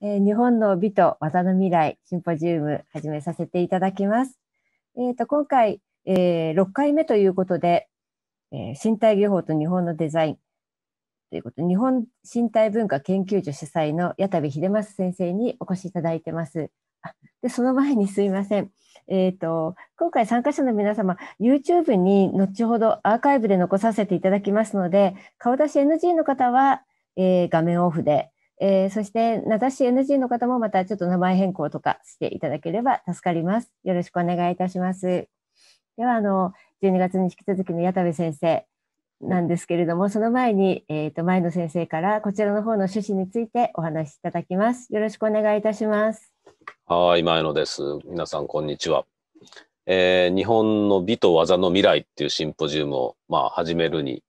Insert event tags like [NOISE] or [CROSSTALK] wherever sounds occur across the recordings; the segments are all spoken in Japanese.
えー、日本の美と技の未来シンポジウム始めさせていただきます。えーと、今回、えー、6回目ということで、えー、身体技法と日本のデザインということ日本身体文化研究所主催の矢田部秀正先生にお越しいただいてます。でその前にすいません、えーと、と今回参加者の皆様 YouTube に後ほどアーカイブで残させていただきますので顔出し NG の方は、えー、画面オフでえー、そして名指し NG の方もまたちょっと名前変更とかしていただければ助かります。よろしくお願いいたします。ではあの12月に引き続きの矢田部先生なんですけれども、その前に、えー、と前野先生からこちらの方の趣旨についてお話しいただきます。よろしくお願いいたします。はい、前野です。皆さんこんにちは。えー、日本の美と技の未来っていうシンポジウムを、まあ、始めるに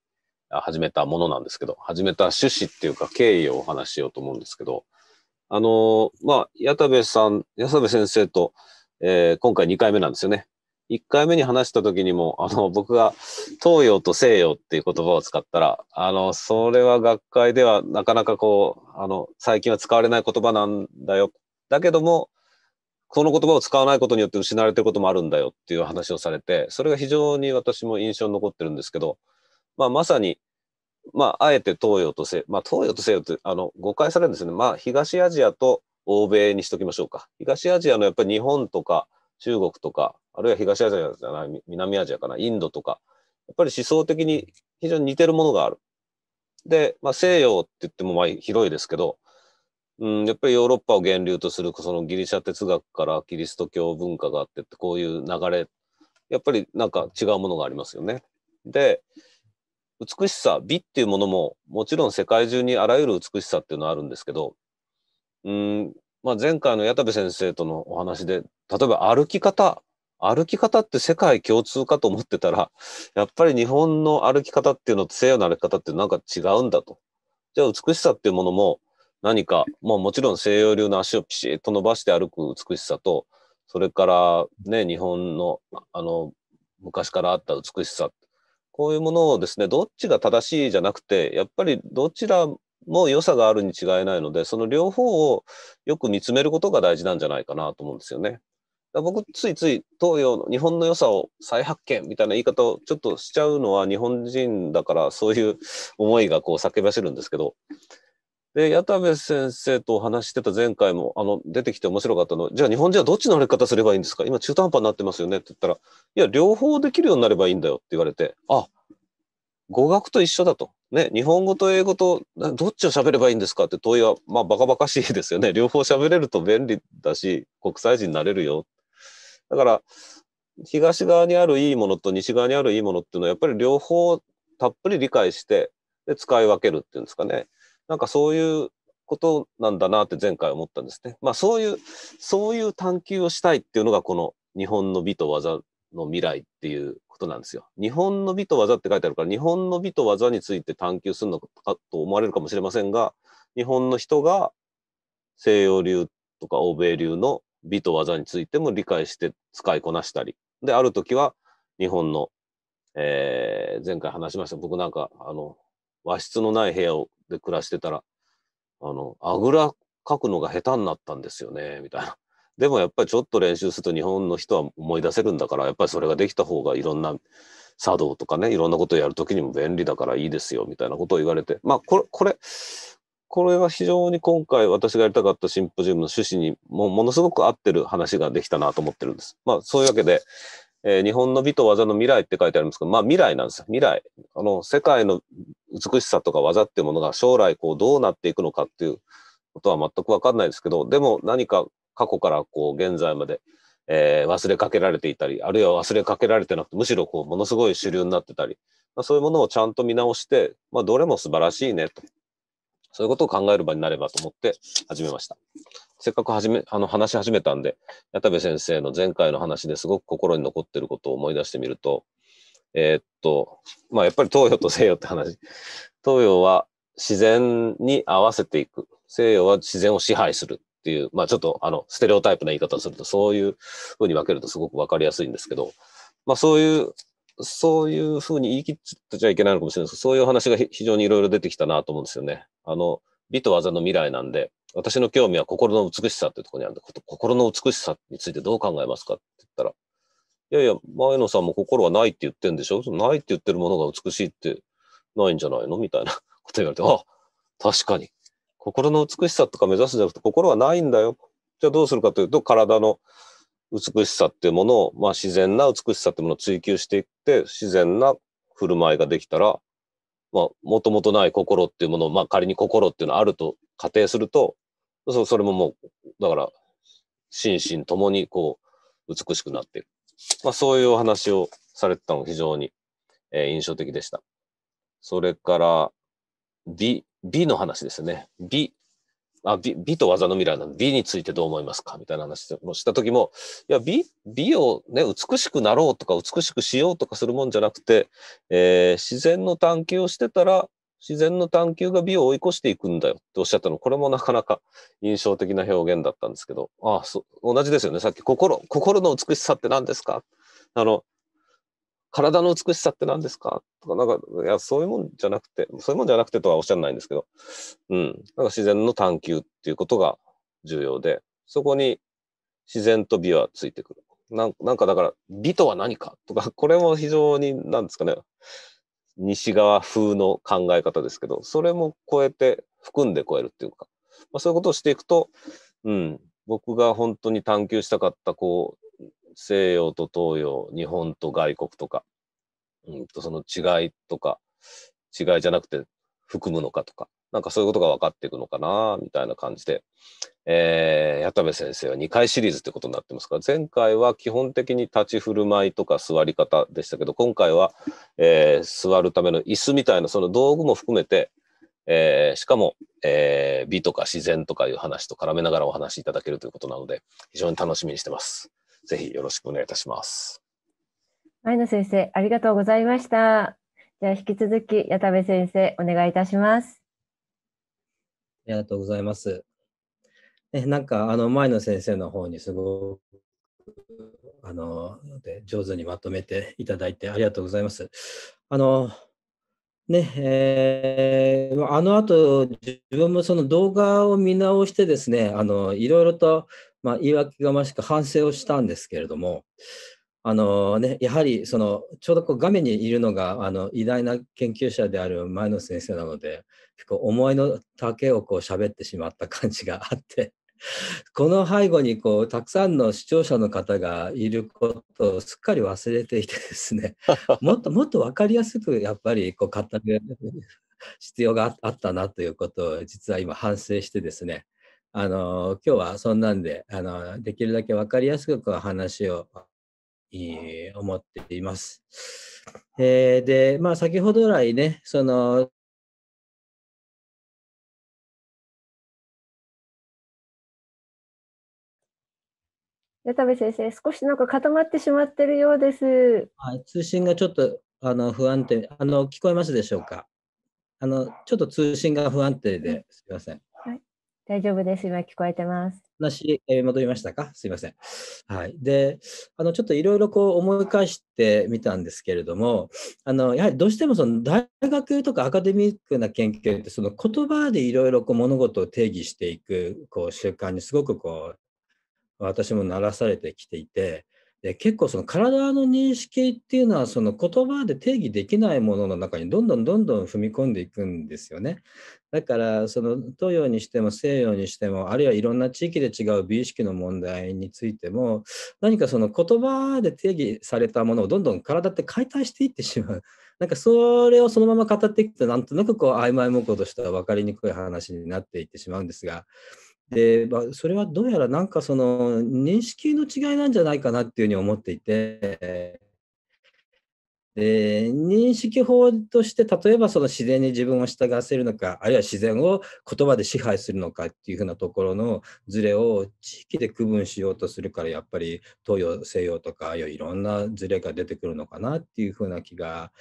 始めたものなんですけど、始めた趣旨っていうか経緯をお話ししようと思うんですけど、あの、まあ、矢田部さん、矢田部先生と、えー、今回2回目なんですよね。1回目に話した時にも、あの、僕が東洋と西洋っていう言葉を使ったら、あの、それは学会ではなかなかこう、あの、最近は使われない言葉なんだよ。だけども、この言葉を使わないことによって失われてることもあるんだよっていう話をされて、それが非常に私も印象に残ってるんですけど、まあ、まさにまあ、あえて東洋と西、まあ、東洋と西洋ってあの誤解されるんですよね。まあ、東アジアと欧米にしときましょうか。東アジアのやっぱり日本とか中国とか、あるいは東アジアじゃない、南アジアかな、インドとか、やっぱり思想的に非常に似てるものがある。で、まあ、西洋って言ってもまあ広いですけど、うん、やっぱりヨーロッパを源流とするそのギリシャ哲学からキリスト教文化があってってこういう流れやっぱりなんか違うものがありますよね。で美しさ、美っていうものも、もちろん世界中にあらゆる美しさっていうのはあるんですけど、うん、まあ、前回の矢田部先生とのお話で、例えば歩き方、歩き方って世界共通かと思ってたら、やっぱり日本の歩き方っていうのと西洋の歩き方ってなんか違うんだと。じゃあ美しさっていうものも何か、まあ、もちろん西洋流の足をピシッと伸ばして歩く美しさと、それからね、日本の、あの、昔からあった美しさこういうものをですね、どっちが正しいじゃなくて、やっぱりどちらも良さがあるに違いないので、その両方をよく見つめることが大事なんじゃないかなと思うんですよね。僕、ついつい東洋の日本の良さを再発見みたいな言い方をちょっとしちゃうのは日本人だからそういう思いがこう叫ばせるんですけど、で、矢田部先生とお話してた前回も、あの、出てきて面白かったの。じゃあ日本人はどっちの歩き方すればいいんですか今中途半端になってますよねって言ったら、いや、両方できるようになればいいんだよって言われて、あ、語学と一緒だと。ね、日本語と英語とどっちを喋ればいいんですかって問いは、まあ、バカバカしいですよね。両方喋れると便利だし、国際人になれるよ。だから、東側にあるいいものと西側にあるいいものっていうのは、やっぱり両方たっぷり理解して、で、使い分けるっていうんですかね。なんかそういうことなんだなって前回思ったんですね。まあそういう、そういう探求をしたいっていうのがこの日本の美と技の未来っていうことなんですよ。日本の美と技って書いてあるから、日本の美と技について探求するのかと思われるかもしれませんが、日本の人が西洋流とか欧米流の美と技についても理解して使いこなしたり、で、ある時は日本の、えー、前回話しました、僕なんか、あの、和室のない部屋で暮らしてたら、あの、あぐらかくのが下手になったんですよね、みたいな。[LAUGHS] でもやっぱりちょっと練習すると日本の人は思い出せるんだから、やっぱりそれができた方がいろんな茶道とかね、いろんなことをやるときにも便利だからいいですよ、みたいなことを言われて。まあ、これ、これ、これは非常に今回私がやりたかったシンポジウムの趣旨にもものすごく合ってる話ができたなと思ってるんです。まあ、そういうわけで、えー、日本の美と技の未来って書いてありますけど、まあ未来なんですよ。未来。あの、世界の美しさとか技っていうものが将来こうどうなっていくのかっていうことは全くわかんないですけど、でも何か過去からこう現在まで、えー、忘れかけられていたり、あるいは忘れかけられてなくて、むしろこうものすごい主流になってたり、まあ、そういうものをちゃんと見直して、まあどれも素晴らしいねと。そういうことを考える場になればと思って始めました。せっかく始め、あの、話し始めたんで、矢田部先生の前回の話ですごく心に残ってることを思い出してみると、えー、っと、まあ、やっぱり東洋と西洋って話。東洋は自然に合わせていく。西洋は自然を支配するっていう、まあ、ちょっと、あの、ステレオタイプな言い方をすると、そういうふうに分けるとすごく分かりやすいんですけど、まあ、そういうそういうふうに言い切っちゃいけないのかもしれないですけど、そういう話が非常にいろいろ出てきたなと思うんですよね。あの、美と技の未来なんで、私の興味は心の美しさっていうところにあるんで、心の美しさについてどう考えますかって言ったら、いやいや、前野さんも心はないって言ってんでしょないって言ってるものが美しいってないんじゃないのみたいな [LAUGHS] こと言われて、あ、確かに。心の美しさとか目指すんじゃなくて、心はないんだよ。じゃあどうするかというと、体の美しさっていうものを、まあ、自然な美しさっていうものを追求していって自然な振る舞いができたらもともとない心っていうものを、まあ、仮に心っていうのはあると仮定するとそそれももうだから心身ともにこう美しくなっている、まあ、そういうお話をされてたのが非常に、えー、印象的でした。それから美美の話ですね。美あ美美と技の未来なの美についてどう思いますかみたいな話もした時もいや美美を、ね、美しくなろうとか美しくしようとかするもんじゃなくて、えー、自然の探求をしてたら自然の探求が美を追い越していくんだよっておっしゃったのこれもなかなか印象的な表現だったんですけどああそ同じですよねさっき心心の美しさって何ですかあの体の美しさって何ですかとか、なんか、いや、そういうもんじゃなくて、そういうもんじゃなくてとはおっしゃらないんですけど、うん、なんか自然の探求っていうことが重要で、そこに自然と美はついてくる。なんなんかだから、美とは何かとか、[LAUGHS] これも非常に、なんですかね、西側風の考え方ですけど、それも超えて、含んで超えるっていうか、まあ、そういうことをしていくと、うん、僕が本当に探求したかった、こう、西洋と東洋、日本と外国とか、うんとその違いとか、違いじゃなくて含むのかとか、なんかそういうことが分かっていくのかな、みたいな感じで、えー、矢田部先生は2回シリーズってことになってますから、前回は基本的に立ち振る舞いとか座り方でしたけど、今回は、えー、座るための椅子みたいな、その道具も含めて、えー、しかも、えー、美とか自然とかいう話と絡めながらお話しいただけるということなので、非常に楽しみにしてます。ぜひよろしくお願いいたします。前野先生、ありがとうございました。じゃあ、引き続き、矢田部先生、お願いいたします。ありがとうございます。ね、なんか、あの、前野先生の方にすごくあの上手にまとめていただいてありがとうございます。あのねえー、あの後、自分もその動画を見直してですねあのいろいろとまあ、言い訳がましく反省をしたんですけれども、あのね、やはりそのちょうどこう画面にいるのがあの偉大な研究者である前野先生なので結構思いの丈をこう喋ってしまった感じがあってこの背後にこうたくさんの視聴者の方がいることをすっかり忘れていてですねもっともっと分かりやすくやっぱりこう語る必要があったなということを実は今反省してですねあの今日はそんなんであのできるだけ分かりやすく話を、えー、思っています。えー、で、まあ、先ほど来ねその矢田部先生、少しなんか固まってしまってるようです。はい、通信がちょっとあの不安定あの、聞こえますでしょうかあのちょっと通信が不安定ですみません。大丈夫です。今聞こえてます。話、えー、戻りましたかすいません。はい。で、あの、ちょっといろいろこう思い返してみたんですけれども、あの、やはりどうしてもその大学とかアカデミックな研究ってその言葉でいろいろこう物事を定義していくこう習慣にすごくこう、私も鳴らされてきていて、で結構その体の認識っていうのはその言葉で定義できないものの中にどんどんどんどん踏み込んでいくんですよね。だからその東洋にしても西洋にしてもあるいはいろんな地域で違う美意識の問題についても何かその言葉で定義されたものをどんどん体って解体していってしまう。なんかそれをそのまま語っていくとなんとなくこう曖昧模倣とした分かりにくい話になっていってしまうんですがで、まあ、それはどうやらなんかその認識の違いなんじゃないかなっていうふうに思っていて、えー、認識法として例えばその自然に自分を従わせるのかあるいは自然を言葉で支配するのかっていうふうなところのズレを地域で区分しようとするからやっぱり東洋西洋とかいろんなズレが出てくるのかなっていうふうな気が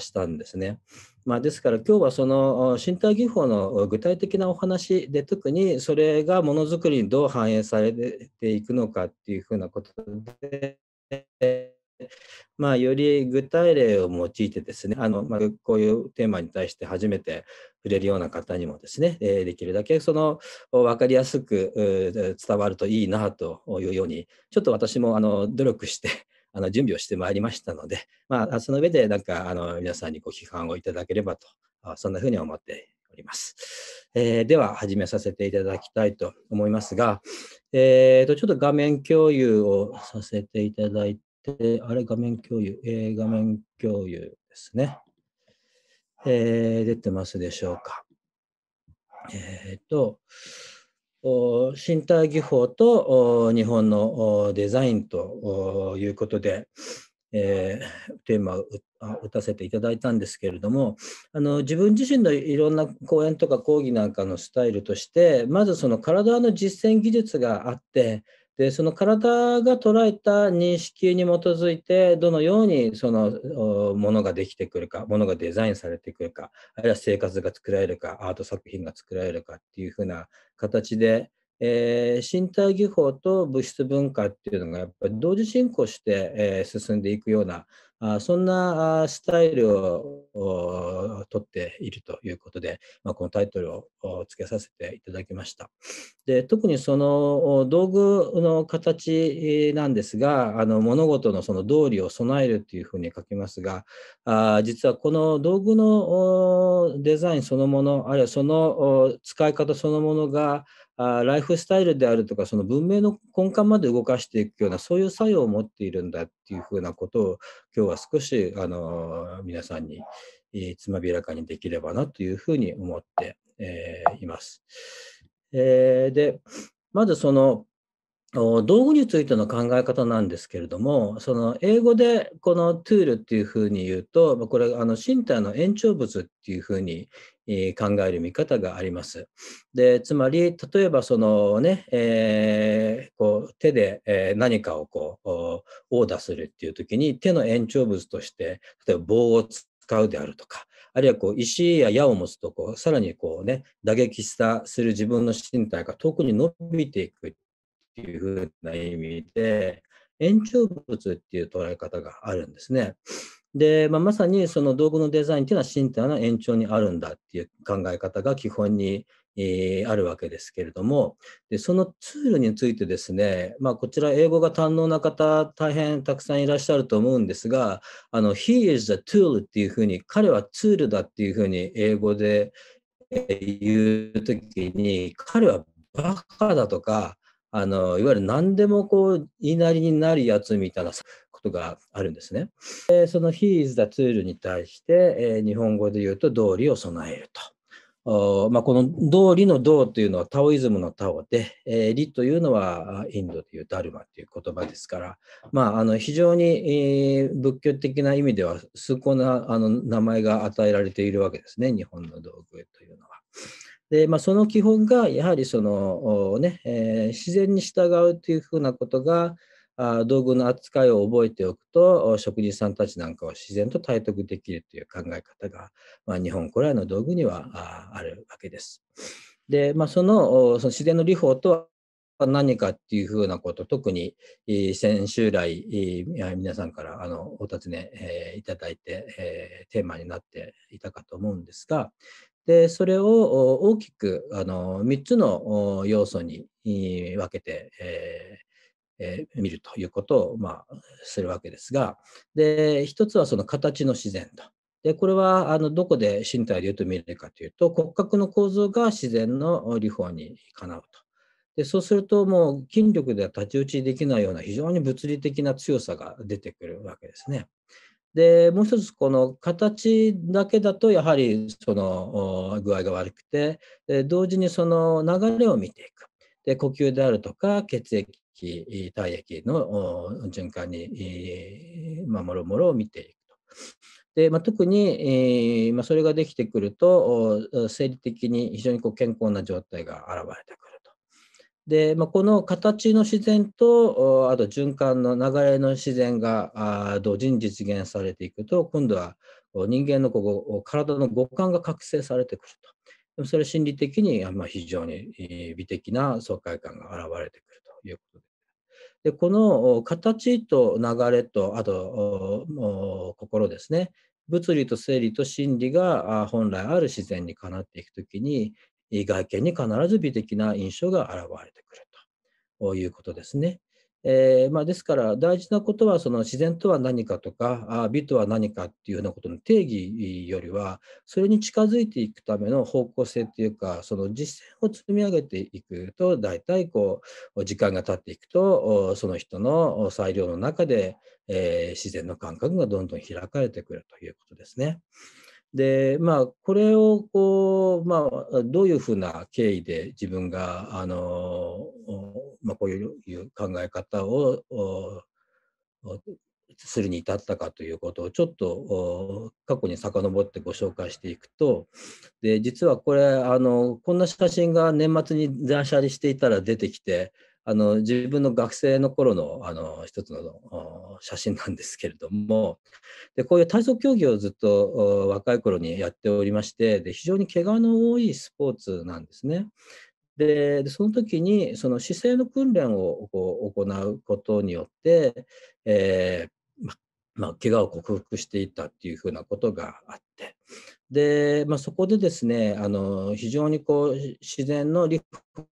したんですね。まあ、ですから今日はその身体技法の具体的なお話で特にそれがものづくりにどう反映されていくのかっていうふうなことで。まあ、より具体例を用いてですね、あのまあ、こういうテーマに対して初めて触れるような方にもですね、えできるだけその分かりやすく伝わるといいなというように、ちょっと私もあの努力して [LAUGHS] あの準備をしてまいりましたので、まあ、その上でなんかあの皆さんにご批判をいただければと、そんなふうに思っております。えー、では始めさせていただきたいと思いますが、えー、とちょっと画面共有をさせていただいで、あれ画面共有、えー、画面共有ですね。えー、出てますでしょうか。えっ、ー、と、身体技法と日本のデザインということで、えー、テーマを打たせていただいたんですけれどもあの自分自身のいろんな講演とか講義なんかのスタイルとしてまずその体の実践技術があってでその体が捉えた認識に基づいてどのようにそのものができてくるかものがデザインされてくるかあるいは生活が作られるかアート作品が作られるかっていうふうな形でえー、身体技法と物質文化っていうのがやっぱり同時進行して、えー、進んでいくようなあそんなスタイルをとっているということで、まあ、このタイトルをつけさせていただきました。で特にその道具の形なんですがあの物事のその道理を備えるというふうに書きますがあ実はこの道具のデザインそのものあるいはその使い方そのものがあライフスタイルであるとかその文明の根幹まで動かしていくようなそういう作用を持っているんだっていうふうなことを今日は少しあの皆さんに、えつまびらかにできればなというふうに思って、えいます。えでまずその道具についての考え方なんですけれども、その英語でこのトゥールっていうふうに言うと、これ、あの身体の延長物っていうふうに考える見方があります。でつまり、例えばそのね、えー、こう手で何かをこうオーダーするっていう時に、手の延長物として、例えば棒を使うであるとか、あるいはこう石や矢を持つとこう、さらにこう、ね、打撃したする自分の身体が遠くに伸びていくっていうふうな意味で、延長物っていう捉え方があるんですね。で、まあ、まさにその道具のデザインっていうのは身体の延長にあるんだっていう考え方が基本に、えー、あるわけですけれどもでそのツールについてですね、まあ、こちら英語が堪能な方大変たくさんいらっしゃると思うんですがあの He is a tool っていうふうに彼はツールだっていうふうに英語で言う時に彼はバカだとかあのいわゆる何でもこう言いなりになるやつみたいなことがあるんですね。でその He is the tool に対して、え日本語で言うと道理を備えると。まあ、この道理の道というのはタオイズムのタオで、えー、理というのはインドでいうダルマという言葉ですから、まあ、あの非常に、えー、仏教的な意味では崇高なあの名前が与えられているわけですね、日本の道具というのは。でまあ、その基本がやはりその、ねえー、自然に従うというふうなことがあ道具の扱いを覚えておくと職人さんたちなんかは自然と体得できるという考え方が、まあ、日本古来の道具にはああるわけです。で、まあ、そのその自然の理法とは何かっていうふうなこと、特に先週来、皆さんからあのお尋ねいただいて、テーマになっていたかと思うんですが、でそれを大きくあの3つの要素に分けて、えーえー、見るということを、まあ、するわけですがで一つはその形の自然と。でこれはあのどこで身体でいうと見えるかというと骨格の構造が自然の理法にかなうと。でそうするともう筋力では太刀打ちできないような非常に物理的な強さが出てくるわけですね。でもう一つこの形だけだとやはりその具合が悪くて同時にその流れを見ていくで呼吸であるとか血液体液の循環に、まあ、もろもろを見ていくと。でまあ、特に、えまあ、それができてくると生理的に非常にこう健康な状態が現れてくる。で、まあ、この形の自然とあと循環の流れの自然が同時に実現されていくと今度は人間のここ体の五感が覚醒されてくるとそれ心理的に非常に美的な爽快感が現れてくるということででこの形と流れとあと心ですね物理と生理と心理が本来ある自然にかなっていくときに外見に必ず美的な印象が現れてくるということですね。えー、まあ、ですから大事なことはその自然とは何かとか美とは何かっていうようなことの定義よりはそれに近づいていくための方向性っていうかその実践を積み上げていくと大体こう時間が経っていくとその人の裁量の中で、えー、自然の感覚がどんどん開かれてくるということですね。で、まあ、これをこう、まあ、どういうふうな経緯で自分が、あのまあ、こういう考え方をするに至ったかということをちょっと過去に遡ってご紹介していくとで実はこれあのこんな写真が年末に断捨離していたら出てきてあの自分の学生の頃のあの一つの写真なんですけれどもでこういう体操競技をずっと若い頃にやっておりましてで非常に怪我の多いスポーツなんですね。でその時にその姿勢の訓練をこう行うことによって、えーままあ、怪我を克服していったっていうふうなことがあってで、まあ、そこでですねあの非常にこう自然の立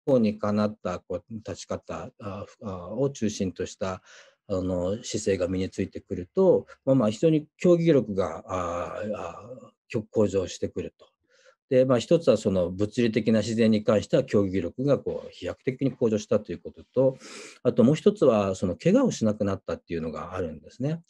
法にかなったこう立ち方を中心としたあの姿勢が身についてくると、まあ、まあ非常に競技力が向上してくると。でまあ、一つはその物理的な自然に関しては競技力がこう飛躍的に向上したということとあともう一つはその怪我をしなくなったっていうのがあるんですね。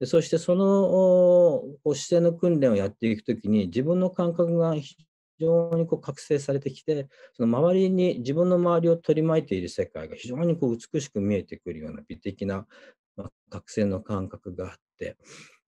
でそしてその姿勢の訓練をやっていくときに自分の感覚が非常にこう覚醒されてきてその周りに自分の周りを取り巻いている世界が非常にこう美しく見えてくるような美的な、まあ、覚醒の感覚があって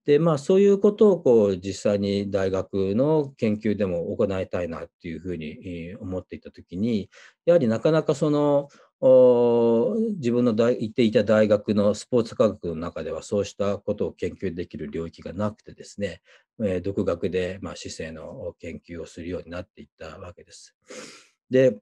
で、まあ、そういうことをこう実際に大学の研究でも行いたいなっていうふうに思っていた時にやはりなかなかその自分の行っていた大学のスポーツ科学の中ではそうしたことを研究できる領域がなくてですね、えー、独学で、まあ、姿勢の研究をするようになっていったわけです。で、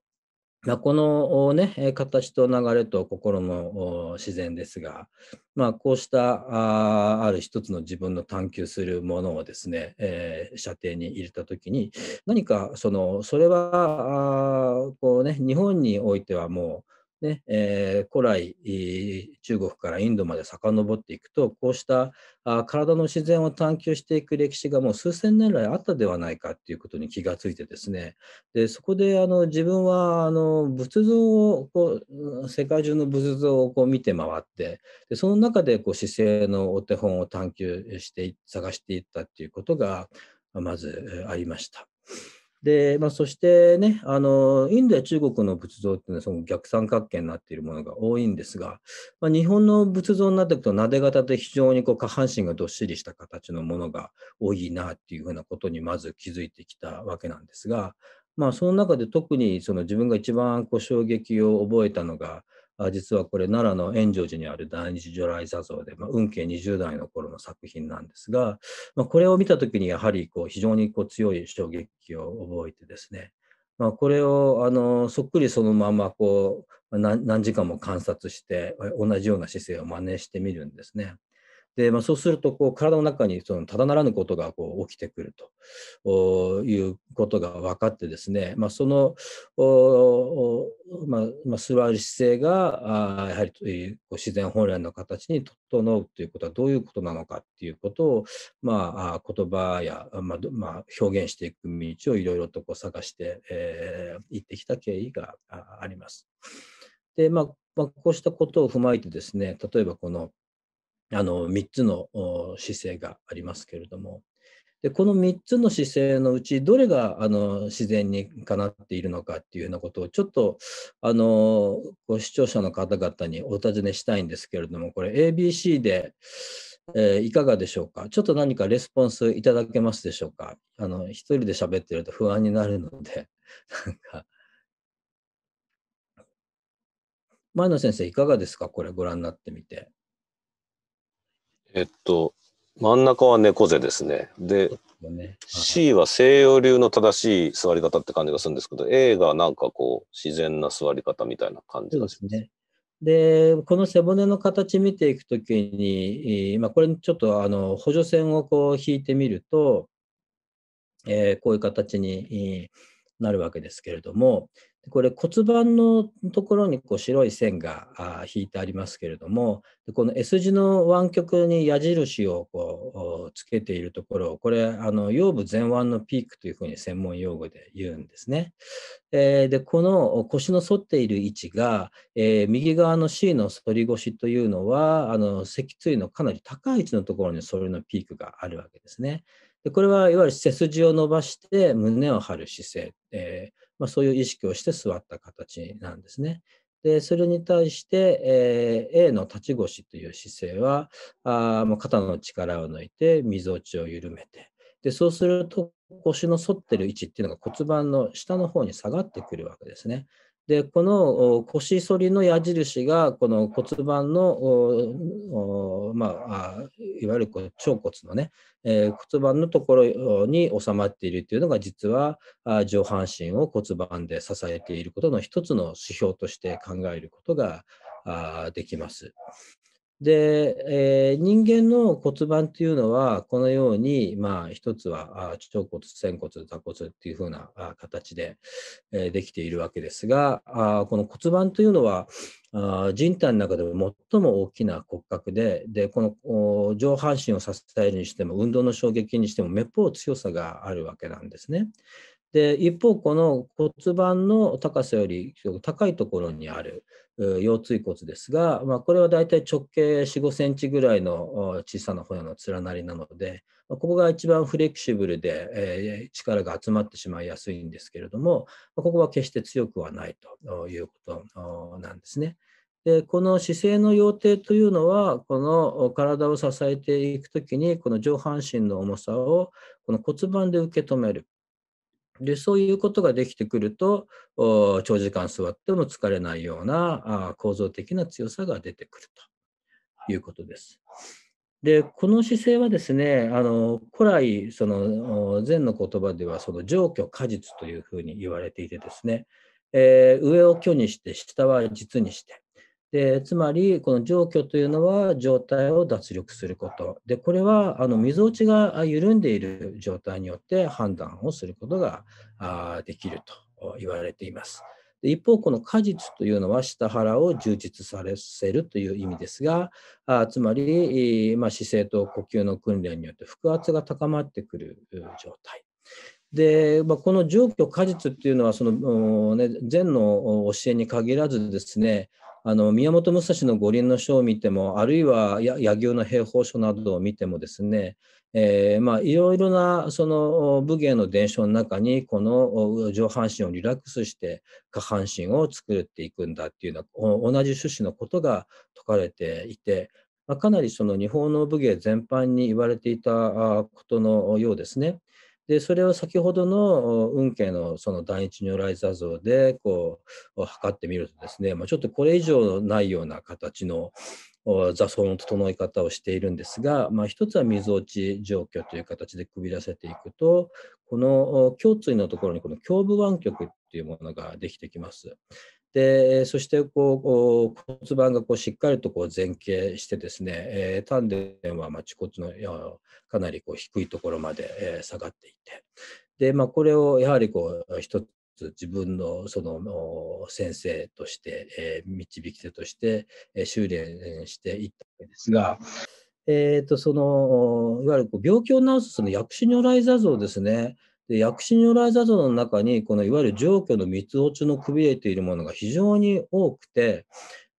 まあ、この、ね、形と流れと心の自然ですが、まあ、こうしたある一つの自分の探求するものをですね、えー、射程に入れた時に何かそのそれはこう、ね、日本においてはもうねえー、古来、中国からインドまで遡っていくと、こうしたあ体の自然を探求していく歴史がもう数千年来あったではないかということに気がついてですね、でそこであの自分はあの仏像をこう、世界中の仏像をこう見て回って、でその中でこう姿勢のお手本を探求して探していったということがまずありました。で、まあ、そしてね、あの、インドや中国の仏像っていうのはその逆三角形になっているものが多いんですが、まあ、日本の仏像になっていくと、なで型で非常にこう下半身がどっしりした形のものが多いなっていうふうなことにまず気づいてきたわけなんですが、まあ、その中で特にその自分が一番こう衝撃を覚えたのが、実はこれ奈良の円城寺にある第二次如来坐像で、まあ、運慶20代の頃の作品なんですが、まあ、これを見た時にやはりこう非常にこう強い衝撃を覚えてですね、まあ、これをあのそっくりそのままこう何時間も観察して同じような姿勢を真似してみるんですね。で、まあ、そうするとこう体の中にそのただならぬことがこう起きてくるということが分かってですね、まあ、そのお、まあまあ、座る姿勢があやはりといううこ自然本来の形に整うということはどういうことなのかっていうことを、まあ、言葉や、まあまあ、表現していく道をいろいろとこう探して、えー、行ってきた経緯があります。でまあまあ、こうしたことを踏まえてですね例えばこのあの3つの姿勢がありますけれどもでこの3つの姿勢のうちどれがあの自然にかなっているのかっていうようなことをちょっとあのご視聴者の方々にお尋ねしたいんですけれどもこれ ABC で、えー、いかがでしょうかちょっと何かレスポンスいただけますでしょうかあの一人で喋ってると不安になるので [LAUGHS] なんか前野先生いかがですかこれご覧になってみて。えっと、真ん中は猫背ですね。で、ね、C は西洋流の正しい座り方って感じがするんですけど、A がなんかこう、自然な座り方みたいな感じがしますね。で、この背骨の形見ていくときに、今これちょっとあの補助線をこう引いてみると、えー、こういう形になるわけですけれども、これ骨盤のところにこう白い線が引いてありますけれどもこの S 字の湾曲に矢印をこうつけているところこれあの腰部前腕のピークというふうに専門用語で言うんですね。えでこの腰の反っている位置が、え右側の C の反り腰というのはあの脊椎のかなり高い位置のところにそれのピークがあるわけですね。でこれはいわゆる背筋を伸ばして胸を張る姿勢、えーまあ、そういう意識をして座った形なんですね。でそれに対して、えー、A の立ち腰という姿勢はあもう肩の力を抜いてみぞおちを緩めてでそうすると腰の反ってる位置っていうのが骨盤の下の方に下がってくるわけですね。でこの腰反りの矢印がこの骨盤の、まあ、いわゆるこう腸骨のね、えー、骨盤のところに収まっているというのが実は上半身を骨盤で支えていることの一つの指標として考えることができます。で、えー、人間の骨盤っていうのは、このように、まあ、一つは、腸骨、仙骨、座骨っていうふうな形で、えー、できているわけですが、あこの骨盤というのは、あ人体の中でも最も大きな骨格で、で、この上半身を支えるにしても、運動の衝撃にしても、めっぽう強さがあるわけなんですね。で一方、この骨盤の高さより高いところにある腰椎骨ですが、まあ、これはだいたい直径4、5センチぐらいの小さな骨の連なりなので、ここが一番フレキシブルで、え力が集まってしまいやすいんですけれども、ここは決して強くはないということなんですね。でこの姿勢の要諦というのはこの体を支えていくときにこの上半身の重さをこの骨盤で受け止めるでそういうことができてくると長時間座っても疲れないような構造的な強さが出てくるということです。でこの姿勢はですねあの古来その禅の言葉ではその上虚果実というふうに言われていてですね、えー、上を虚にして下は実にしてでつまり、この状況というのは状態を脱力すること。で、これは、あの、溝落ちが緩んでいる状態によって判断をすることができると言われています。で一方、この果実というのは下腹を充実させるという意味ですが、あつまり、まあ、姿勢と呼吸の訓練によって腹圧が高まってくる状態。で、まあ、この状況果実っていうのはその、ね、禅の教えに限らずですねあの宮本武蔵の五輪の書を見てもあるいは柳生の兵法書などを見てもですね、えー、まあいろいろなその武芸の伝承の中にこの上半身をリラックスして下半身を作っていくんだっていうのは同じ趣旨のことが説かれていて、まあ、かなりその日本の武芸全般に言われていたことのようですね。でそれを先ほどの運慶のその第一如来坐像でこう測ってみるとですね、まあ、ちょっとこれ以上ないような形の座奏の整え方をしているんですが、まあ、一つは水落ち状況という形でくびらせていくとこの胸椎のところにこの胸部湾曲っていうものができてきます。でそしてこう骨盤がこうしっかりとこう前傾してですね、えー、丹田はまあ恥骨のかなりこう低いところまで、下がっていてで、まあ、これをやはりこう一つ自分のその先生として、えー、導き手として、修練していったわけですが。えーと、そのいわゆるこう病気を治すその薬種如来座像ですね、で薬師如来坐像の中に、このいわゆる状虚の三つ落ちのくびれているものが非常に多くて、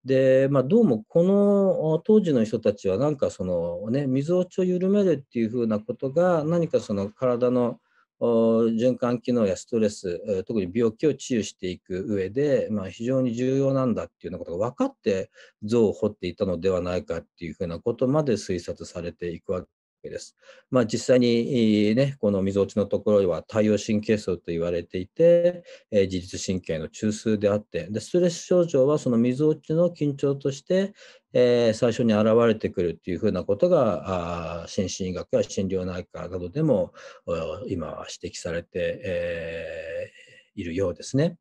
で、まあ、どうもこの当時の人たちは、なんかそのね、水落ちを緩めるっていうふうなことが、何かその体の循環機能やストレス、特に病気を治癒していく上で、まあ、非常に重要なんだっていうようなことが分かって像を彫っていたのではないかっていうふうなことまで推察されていくわけです。まあ、実際に、ね、このみぞおちのところは太陽神経層と言われていて、えー、自律神経の中枢であってで、ストレス症状はそのみぞおちの緊張として、えー、最初に現れてくるっていうふうなことが、あ心身医学や心療内科などでも今は指摘されて、えーいるようですね。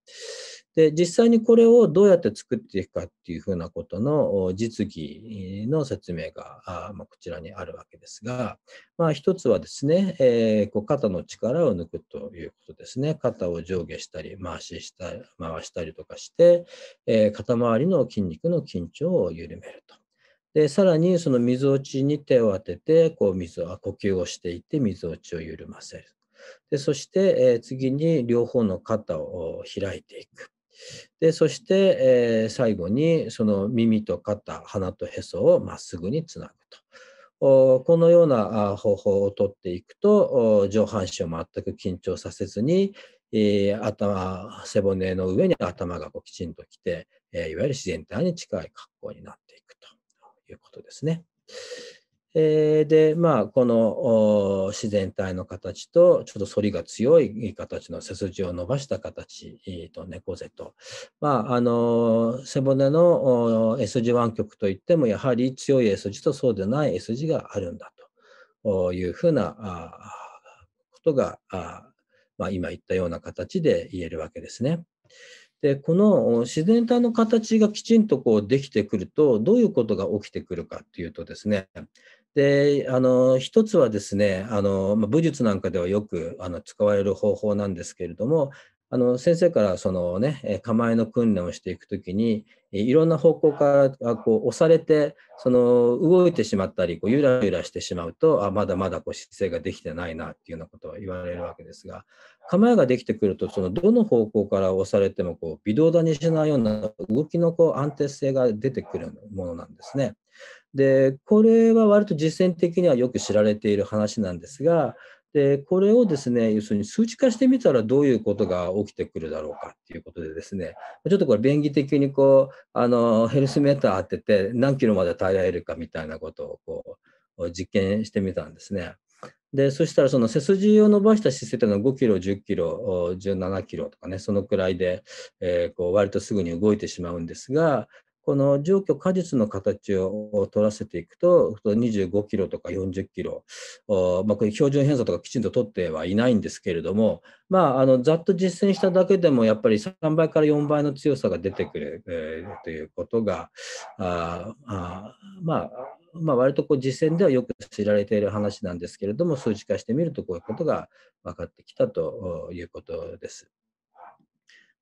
で、実際にこれをどうやって作っていくかっていうふうなことの実技の説明が、まこちらにあるわけですが、まあ、一つはですね、えー、こう肩の力を抜くということですね。肩を上下したり、回しした回したりとかして、えー、肩周りの筋肉の緊張を緩めると。で、さらにその水落ちに手を当てて、こう水は呼吸をしていって水落ちを緩ませる。でそして、えー、次に両方の肩を開いていく。でそして、えー、最後にその耳と肩鼻とへそをまっすぐにつなぐと。このような方法をとっていくと上半身を全く緊張させずに、え頭背骨の上に頭がこうきちんときて、えいわゆる自然体に近い格好になっていくということですね。えー、で、まあ、この自然体の形と、ちょっと反りが強い形の背筋を伸ばした形と猫背と、まあ、あの背骨の S 字湾曲といっても、やはり強い S 字とそうでない S 字があるんだというふうなことが、まあ、今言ったような形で言えるわけですね。でこの自然体の形がきちんとこうできてくるとどういうことが起きてくるかっていうとですねであの一つはですねあの武術なんかではよくあの使われる方法なんですけれどもあの先生からその、ね、構えの訓練をしていくときにいろんな方向からこう押されてその動いてしまったりこうゆらゆらしてしまうとあまだまだこう姿勢ができてないなっていうようなことを言われるわけですが構えができてくるとそのどの方向から押されてもこう微動だにしないような動きのこう安定性が出てくるものなんですね。で、これは割と実践的にはよく知られている話なんですが、で、これをですね、要するに数値化してみたらどういうことが起きてくるだろうかっていうことでですね、ちょっとこれ便宜的にこう、あの、ヘルスメーター当てて何キロまで耐えられるかみたいなことをこう、実験してみたんですね。で、そしたらその背筋を伸ばした姿勢というのは5キロ、10キロ、17キロとかね、そのくらいで、えー、こう割とすぐに動いてしまうんですが、この住居果実の形を取らせていくと、25キロとか40キロ、まあ、これ標準偏差とかきちんと取ってはいないんですけれども、まあ、あのざっと実践しただけでも、やっぱり3倍から4倍の強さが出てくる、えー、ということが、ああまあ、まあ、割とこう実践ではよく知られている話なんですけれども、数値化してみると、こういうことが分かってきたということです。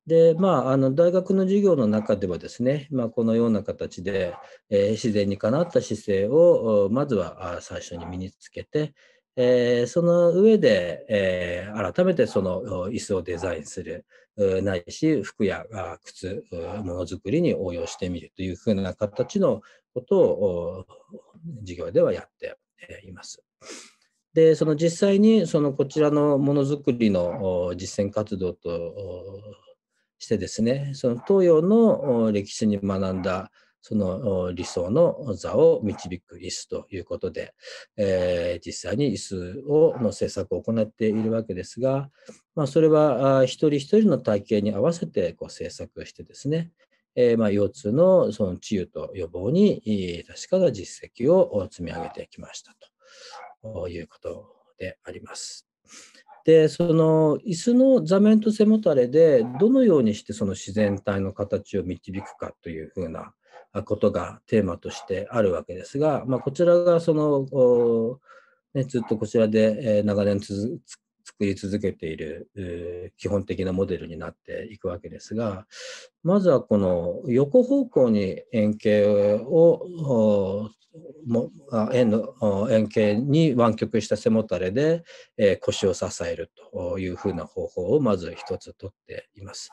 で、まあ、あの大学の授業の中ではですね、まあ、このような形で、えー、自然にかなった姿勢をまずは最初に身につけて、えー、その上で、えー、改めてその椅子をデザインする、ないし服や靴、ものづくりに応用してみるというふうな形のことを授業ではやっています。でその実際にそのこちらのものづくりの実践活動としてですね、その東洋の歴史に学んだその理想の座を導く椅子ということで、えー、実際に椅子をの制作を行っているわけですが、まあ、それは一人一人の体型に合わせてこう制作してですね、えー、まあ、腰痛のその治癒と予防に確かな実績を積み上げてきましたということであります。でその椅子の座面と背もたれでどのようにしてその自然体の形を導くかというふうなことがテーマとしてあるわけですが、まあ、こちらがその、ね、ずっとこちらで長年つ作り続けている基本的なモデルになっていくわけですがまずはこの横方向に円形を円の円形に湾曲した背もたれで腰を支えるというふうな方法をまず一つとっています。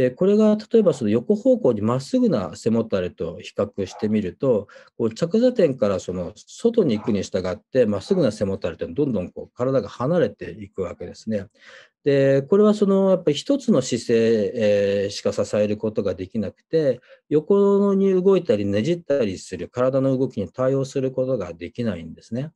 でこれが例えばその横方向にまっすぐな背もたれと比較してみるとこう着座点からその外に行くに従ってまっすぐな背もたれというのはどんどんこう体が離れていくわけですね。でこれはそのやっぱり一つの姿勢、えしか支えることができなくて横に動いたりねじったりする体の動きに対応することができないんですね。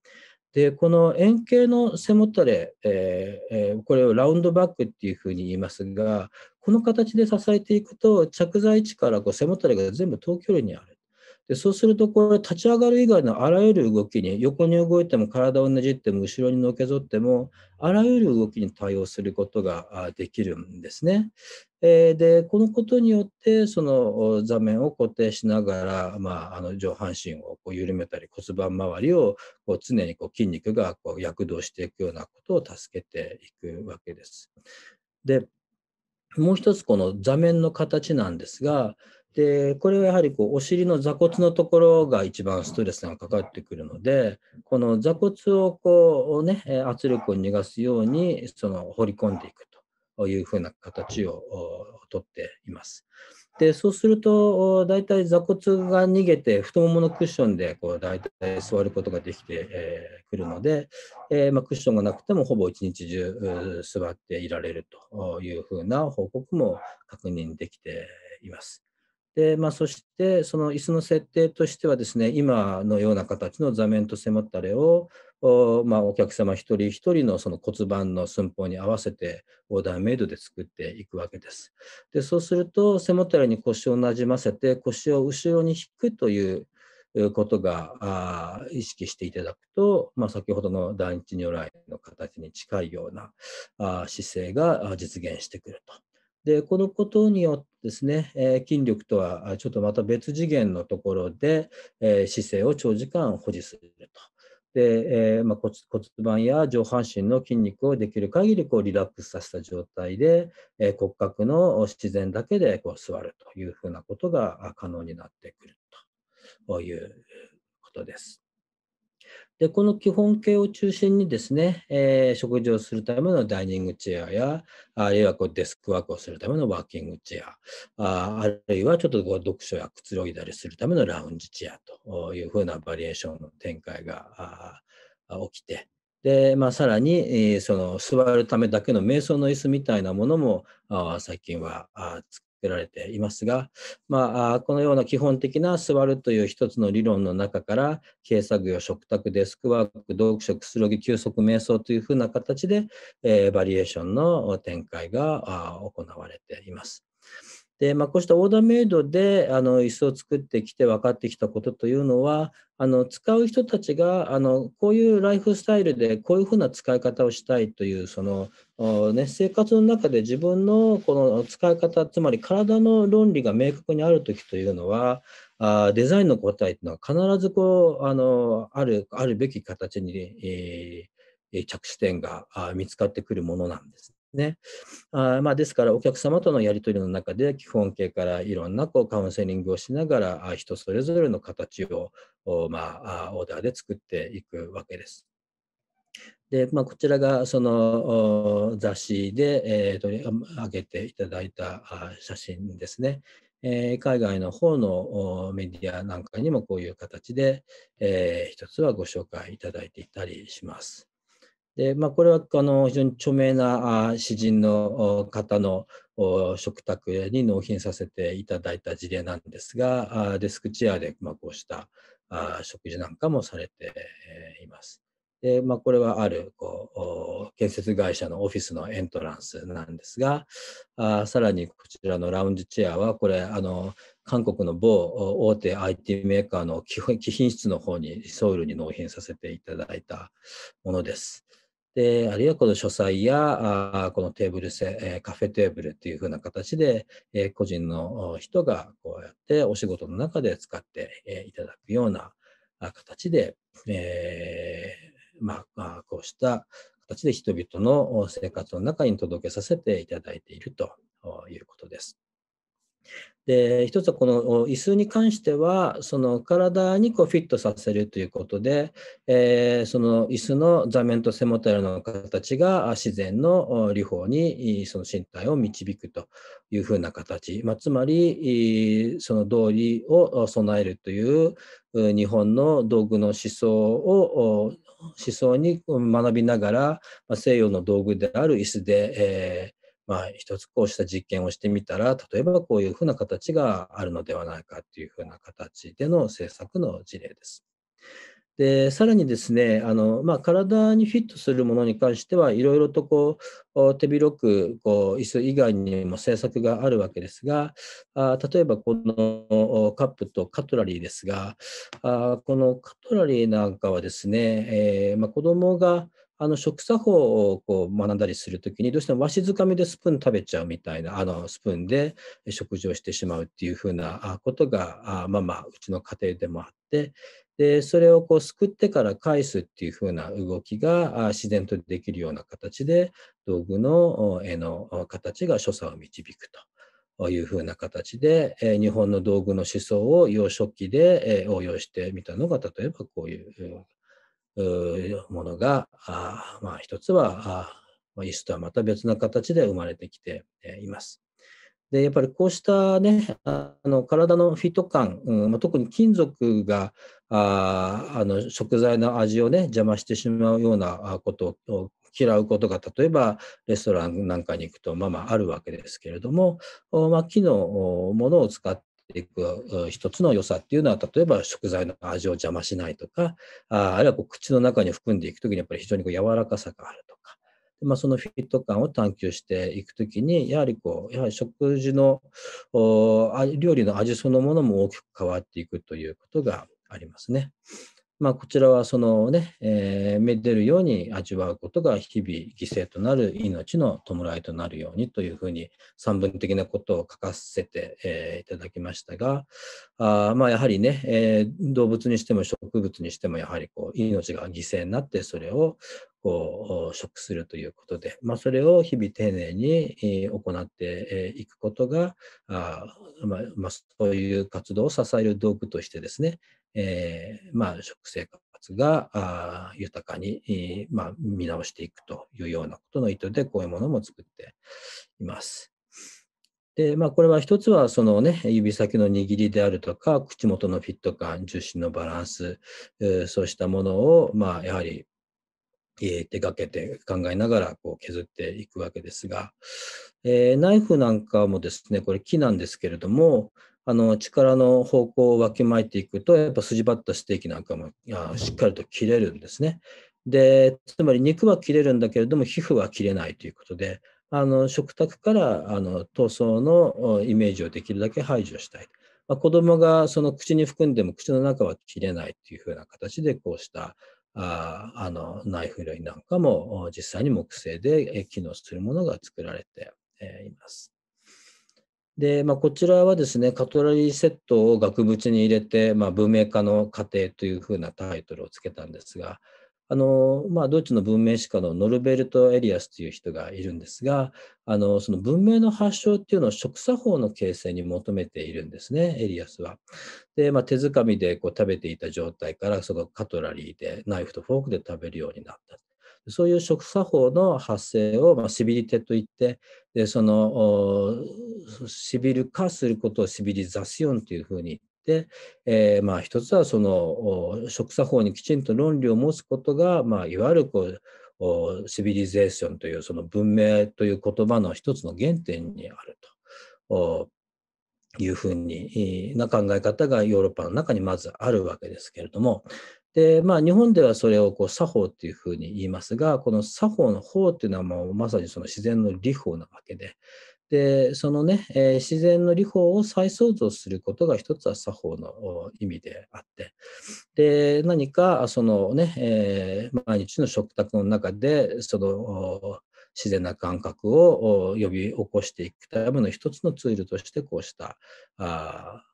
でこの円形の背もたれ、えー、これをラウンドバックっていうふうに言いますがこの形で支えていくと、着座位置からこう背もたれが全部等距離にある。でそうすると、これ、立ち上がる以外のあらゆる動きに、横に動いても、体をねじっても、後ろにのけぞっても、あらゆる動きに対応することができるんですね。えで、このことによって、その座面を固定しながら、まあ、あの上半身をこう緩めたり、骨盤周りをこう常にこう筋肉がこう躍動していくようなことを助けていくわけです。で、もう一つこの座面の形なんですが、で、これはやはりこうお尻の座骨のところが一番ストレスがかかってくるので、この座骨をこうね、圧力を逃がすように、その掘り込んでいくというふうな形をとっています。でそうすると、大体座骨が逃げて、太もものクッションでこう大体座ることができて、えー、くるので、えー、まあ、クッションがなくてもほぼ一日中座っていられるというふうな報告も確認できています。で、まあ、そしてその椅子の設定としてはですね今のような形の座面と背もたれをお,、まあ、お客様一人一人のその骨盤の寸法に合わせてオーダーメイドで作っていくわけです。でそうすると背もたれに腰をなじませて腰を後ろに引くということが意識していただくと、まあ、先ほどの団地如来の形に近いような姿勢が実現してくると。でこのことによってですね、え筋力とはちょっとまた別次元のところで、え姿勢を長時間保持すると。でえまあ、骨盤や上半身の筋肉をできる限りこりリラックスさせた状態で、え骨格の自然だけでこう座るというふうなことが可能になってくるということです。でこの基本形を中心にですね、えー、食事をするためのダイニングチェアや、あるいはこうデスクワークをするためのワーキングチェア、ああるいはちょっとこう読書やくつろいだりするためのラウンジチェアというふうなバリエーションの展開が起きて、で、まあ、さらに、えー、その座るためだけの瞑想の椅子みたいなものも最近は作られていますが、まあ、このような基本的な座るという一つの理論の中から軽作業食卓デスクワーク読書くつろぎ休息瞑想というふうな形で、えー、バリエーションの展開が行われています。で、まあ、こうしたオーダーメイドであの椅子を作ってきて分かってきたことというのはあの使う人たちがあのこういうライフスタイルでこういうふうな使い方をしたいというその、ね、生活の中で自分のこの使い方つまり体の論理が明確にある時というのはあデザインの答えというのは必ずこうあのあるあるべき形に、えー、着地点が見つかってくるものなんですね。あまあ、ですから、お客様とのやり取りの中で、基本形からいろんなこうカウンセリングをしながら、人それぞれの形を、まあ、オーダーで作っていくわけです。で、まあ、こちらがその雑誌で、えー、取り上げていただいた写真ですね。えー、海外の方のメディアなんかにもこういう形で、えー、一つはご紹介いただいていたりします。で、まあ、これはあの非常に著名な詩人の方の食卓に納品させていただいた事例なんですが、デスクチェアで、まあ、こうした食事なんかもされています。でまあ、これはあるこう建設会社のオフィスのエントランスなんですがあさらにこちらのラウンジチェアはこれあの韓国の某大手 IT メーカーの貴品質の方にソウルに納品させていただいたものです。で、あるいはこの書斎や、あこのテーブル制、えカフェテーブルっていう風な形で、え個人の人がこうやってお仕事の中で使って、えいただくような形で、えー、まあ、こうした形で人々の生活の中に届けさせていただいているということです。で一つはこの椅子に関してはその体にこうフィットさせるということで、えー、その椅子の座面と背もたれの形が自然の理法にその身体を導くというふうな形、まあ、つまりその道理を備えるという日本の道具の思想を思想に学びながら西洋の道具である椅子で、えまあ、一つこうした実験をしてみたら、例えばこういうふうな形があるのではないかというふうな形での政策の事例です。で、さらにですね、あのまあ、体にフィットするものに関しては、いろいろとこう手広くこう椅子以外にも政策があるわけですが、あ例えばこのカップとカトラリーですが、あこのカトラリーなんかはですね、えー、まあ、子どもがあの食作法をこう学んだりするときに、どうしてもわしづかみでスプーン食べちゃうみたいな、あのスプーンで食事をしてしまうっていうふうなことが、あまあまあ、うちの家庭でもあって、でそれをこうすくってから返すっていうふうな動きが自然とできるような形で、道具の絵の形が所作を導くと。いうふうな形で、日本の道具の思想を幼少期で応用してみたのが、例えばこういうものが、あまあ、一つはあ、イスとはまた別な形で生まれてきています。でやっぱりこうしたね、あの体のフィット感、うんまあ、特に金属がああの食材の味を、ね、邪魔してしまうようなことを嫌うことが例えばレストランなんかに行くとまあまああるわけですけれども、まあ、木のものを使っていく一つの良さっていうのは、例えば食材の味を邪魔しないとか、あるいはこう口の中に含んでいくときにやっぱり非常にこう柔らかさがあるとか、まあ、そのフィット感を探求していくときに、やはりこう、やはり食事の料理の味そのものも大きく変わっていくということがありますね。まあ、こちらはそのね、えー、めでるように味わうことが日々犠牲となる命の弔いとなるようにというふうに三文的なことを書かせて、えー、いただきましたがあ、まあ、やはりね、えー、動物にしても植物にしてもやはりこう命が犠牲になってそれをこう食するということで、まあ、それを日々丁寧に行っていくことがあ、まあ、そういう活動を支える道具としてですねえー、まあ、食生活が豊かに、えまあ、見直していくというようなことの意図で、こういうものも作っています。で、まあ、これは一つは、そのね、指先の握りであるとか、口元のフィット感、重心のバランス、そうしたものを、まあ、やはり、え手がけて考えながらこう削っていくわけですが、えー、ナイフなんかもですね、これ木なんですけれども、あの力の方向をわきまえていくと、やっぱ筋張ったステーキなんかもしっかりと切れるんですね。で、つまり肉は切れるんだけれども、皮膚は切れないということで、あの食卓からあの闘争のイメージをできるだけ排除したい。まあ、子供がその口に含んでも口の中は切れないというふうな形で、こうしたああのナイフ類なんかも実際に木製で機能するものが作られています。で、まあ、こちらはですね、カトラリーセットを額縁に入れて、まあ、文明化の過程というふうなタイトルをつけたんですが、あのまあ、ドイツの文明史家のノルベルト・エリアスという人がいるんですが、あのその文明の発祥っていうのを食作法の形成に求めているんですね、エリアスは。で、まあ、手づかみでこう食べていた状態から、そのカトラリーでナイフとフォークで食べるようになった。そういう食作法の発生を、まあ、リテといってでそのシビル化することをシビリザシオンというふうに言って、えー、まあ、一つはその食作法にきちんと論理を持つことが、まあ、いわゆるこうシビリゼーションというその文明という言葉の一つの原点にあるというふうにな考え方がヨーロッパの中にまずあるわけですけれどもで、まあ、日本ではそれをこう作法っていうふうに言いますが、この作法の法っていうのはもうまさにその自然の理法なわけで、でそのね、えー、自然の理法を再創造することが一つは作法の意味であってで何かそのね、えー、毎日の食卓の中でその自然な感覚を呼び起こしていくための一つのツールとしてこうしたあ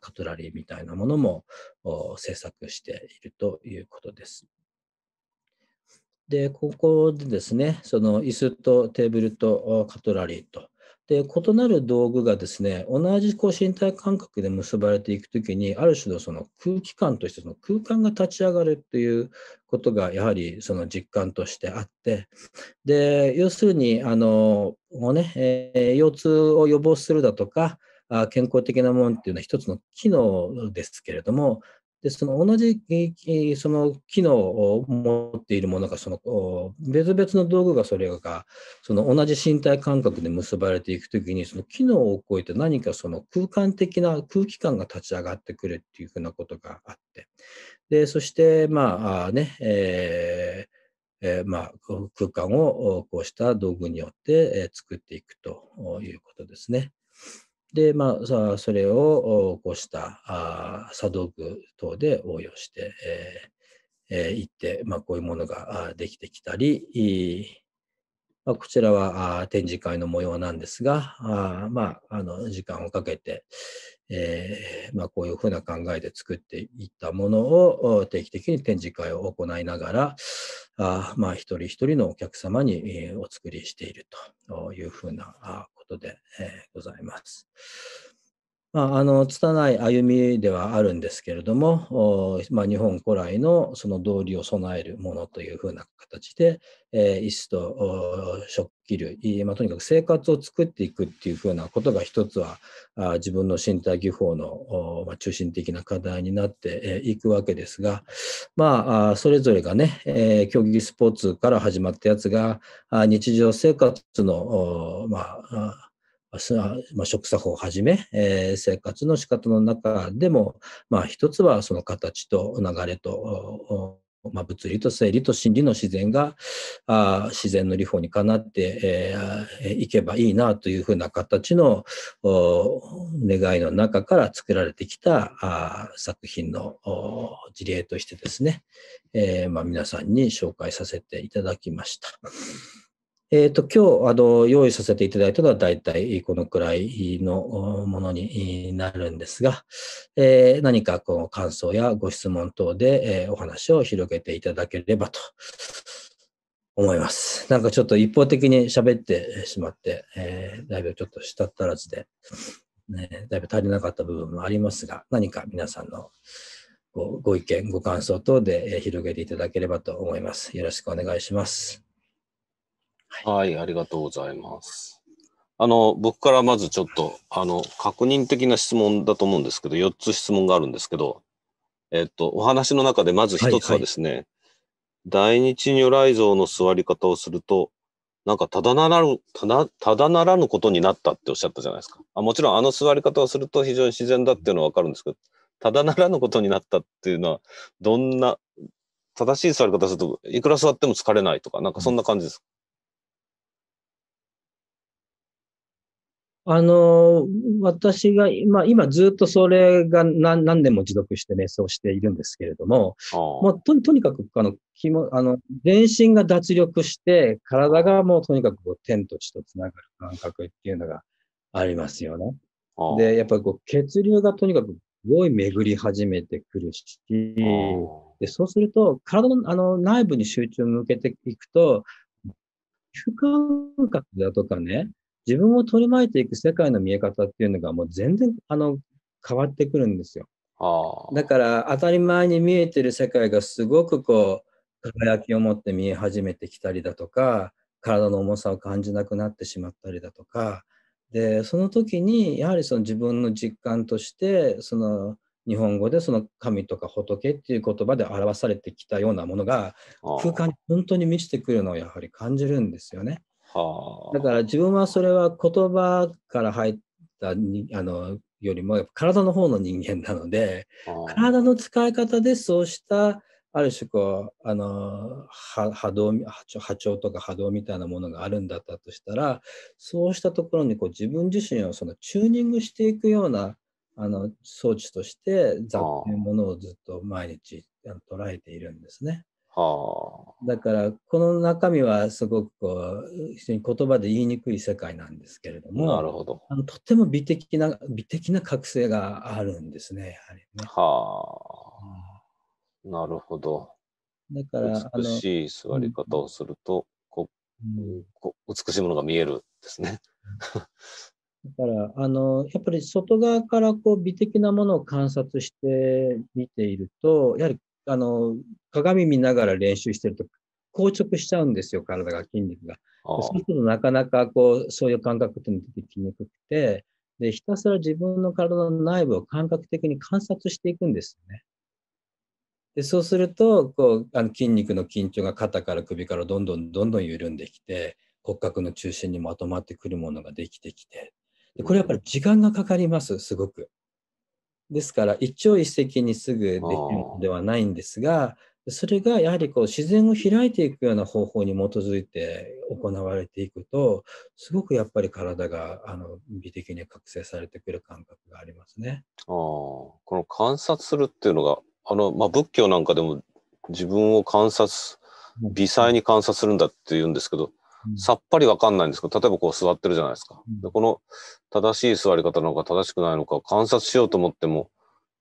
カトラリーみたいなものも制作しているということです。で、ここでですね、その椅子とテーブルとカトラリーと、で、異なる道具がですね、同じこう身体感覚で結ばれていくときに、ある種のその空気感として、その空間が立ち上がるということが、やはりその実感としてあって、で、要するに、あの、うね、えー、腰痛を予防するだとか、健康的なものっていうのは一つの機能ですけれども、でその同じその機能を持っているものがその別々の道具がそれがその同じ身体感覚で結ばれていく時にその機能を超えて何かその空間的な空気感が立ち上がってくるっていうふうなことがあってでそしてまあね、えーえー、まあ、空間をこうした道具によって作っていくということですね。で、まあ、それをこうした作動具等で応用して、えー、いって、まあ、こういうものができてきたり、まあ、こちらは展示会の模様なんですが、あまあ、あの時間をかけて、えー、まあ、こういうふうな考えで作っていったものを定期的に展示会を行いながら、あまあ、一人一人のお客様にお作りしているというふうなことで、えー、ございます。まあ、あの、拙い歩みではあるんですけれども、まあ、日本古来のその道理を備えるものというふうな形で、えー、と食器類、まあ、とにかく生活を作っていくっていうふうなことが一つは、あ自分の身体技法の、まあ、中心的な課題になっていくわけですが、まあ、それぞれがね、えー、競技スポーツから始まったやつが、日常生活の、まあ、まあ、食作法をはじめ、えー、生活の仕方の中でも、まあ、一つはその形と流れと、まあ、物理と生理と心理の自然があ自然の理法にかなって、えー、いけばいいなというふうな形の願いの中から作られてきたあ作品の事例としてですね、えーまあ、皆さんに紹介させていただきました。えっ、ー、と、今日、あの、用意させていただいたのは、だいたいこのくらいのものになるんですが、えー、何かこの感想やご質問等で、えー、お話を広げていただければと思います。なんかちょっと一方的に喋ってしまって、えー、だいぶちょっとしたったらずで、ね、だいぶ足りなかった部分もありますが、何か皆さんのごご意見、ご感想等で広げていただければと思います。よろしくお願いします。はい、ありがとうございます。あの、僕からまずちょっと、あの、確認的な質問だと思うんですけど、4つ質問があるんですけど、えっと、お話の中でまず1つはですね、はいはい、大日如来像の座り方をすると、なんかただならぬ、ただ、ただならぬことになったっておっしゃったじゃないですか。あもちろんあの座り方をすると非常に自然だっていうのはわかるんですけど、ただならぬことになったっていうのは、どんな、正しい座り方すると、いくら座っても疲れないとか、なんかそんな感じです。あの、私が今、今ずっとそれが何何年も持続して瞑想しているんですけれども、もうととにかくあの気もあの全身が脱力して、体がもうとにかくこう天と地とつながる感覚っていうのがありますよね。で、やっぱりこう血流がとにかくすごい巡り始めてくるし、でそうすると、体のあの内部に集中を向けていくと、皮膚感覚だとかね、自分を取り巻いていく世界の見え方っていうのがもう全然あの変わってくるんですよ。だから当たり前に見えてる世界がすごくこう輝きを持って見え始めてきたりだとか体の重さを感じなくなってしまったりだとかでその時にやはりその自分の実感としてその日本語でその神とか仏っていう言葉で表されてきたようなものが空間に本当に満ちてくるのをやはり感じるんですよね。はあ、だから自分はそれは言葉から入ったにあのよりも体の方の人間なので、はあ、体の使い方でそうしたある種こうあの波動波長とか波動みたいなものがあるんだったとしたらそうしたところにこう自分自身をそのチューニングしていくようなあの装置として座っいうものをずっと毎日捉えているんですね。はあ、だからこの中身はすごくこう非常に言葉で言いにくい世界なんですけれどもなるほどあのとても美的な美的な覚醒があるんですね。りねはあなるほど。だから美しい座り方をすると、こう、ん、こう美しいものが見えるですね。だからあのやっぱり外側からこう美的なものを観察して見ているとやはりあの、鏡見ながら練習してると、硬直しちゃうんですよ、体が、筋肉が。そうすると、なかなか、こう、そういう感覚っていうのができにくくて、で、ひたすら自分の体の内部を感覚的に観察していくんですよね。で、そうすると、こう、あの筋肉の緊張が肩から首からどんどんどんどん緩んできて、骨格の中心にまとまってくるものができてきて、でこれやっぱり時間がかかります、すごく。ですから一朝一夕にすぐできるのではないんですが、それがやはりこう自然を開いていくような方法に基づいて行われていくと、すごくやっぱり体があの美的に覚醒されてくる感覚がありますね。あこの観察するっていうのが、あのまあ、仏教なんかでも自分を観察、微細に観察するんだっていうんですけど、さっぱりわかんないんですけど、例えばこう座ってるじゃないですか。でこの正しい座り方なのか正しくないのか観察しようと思っても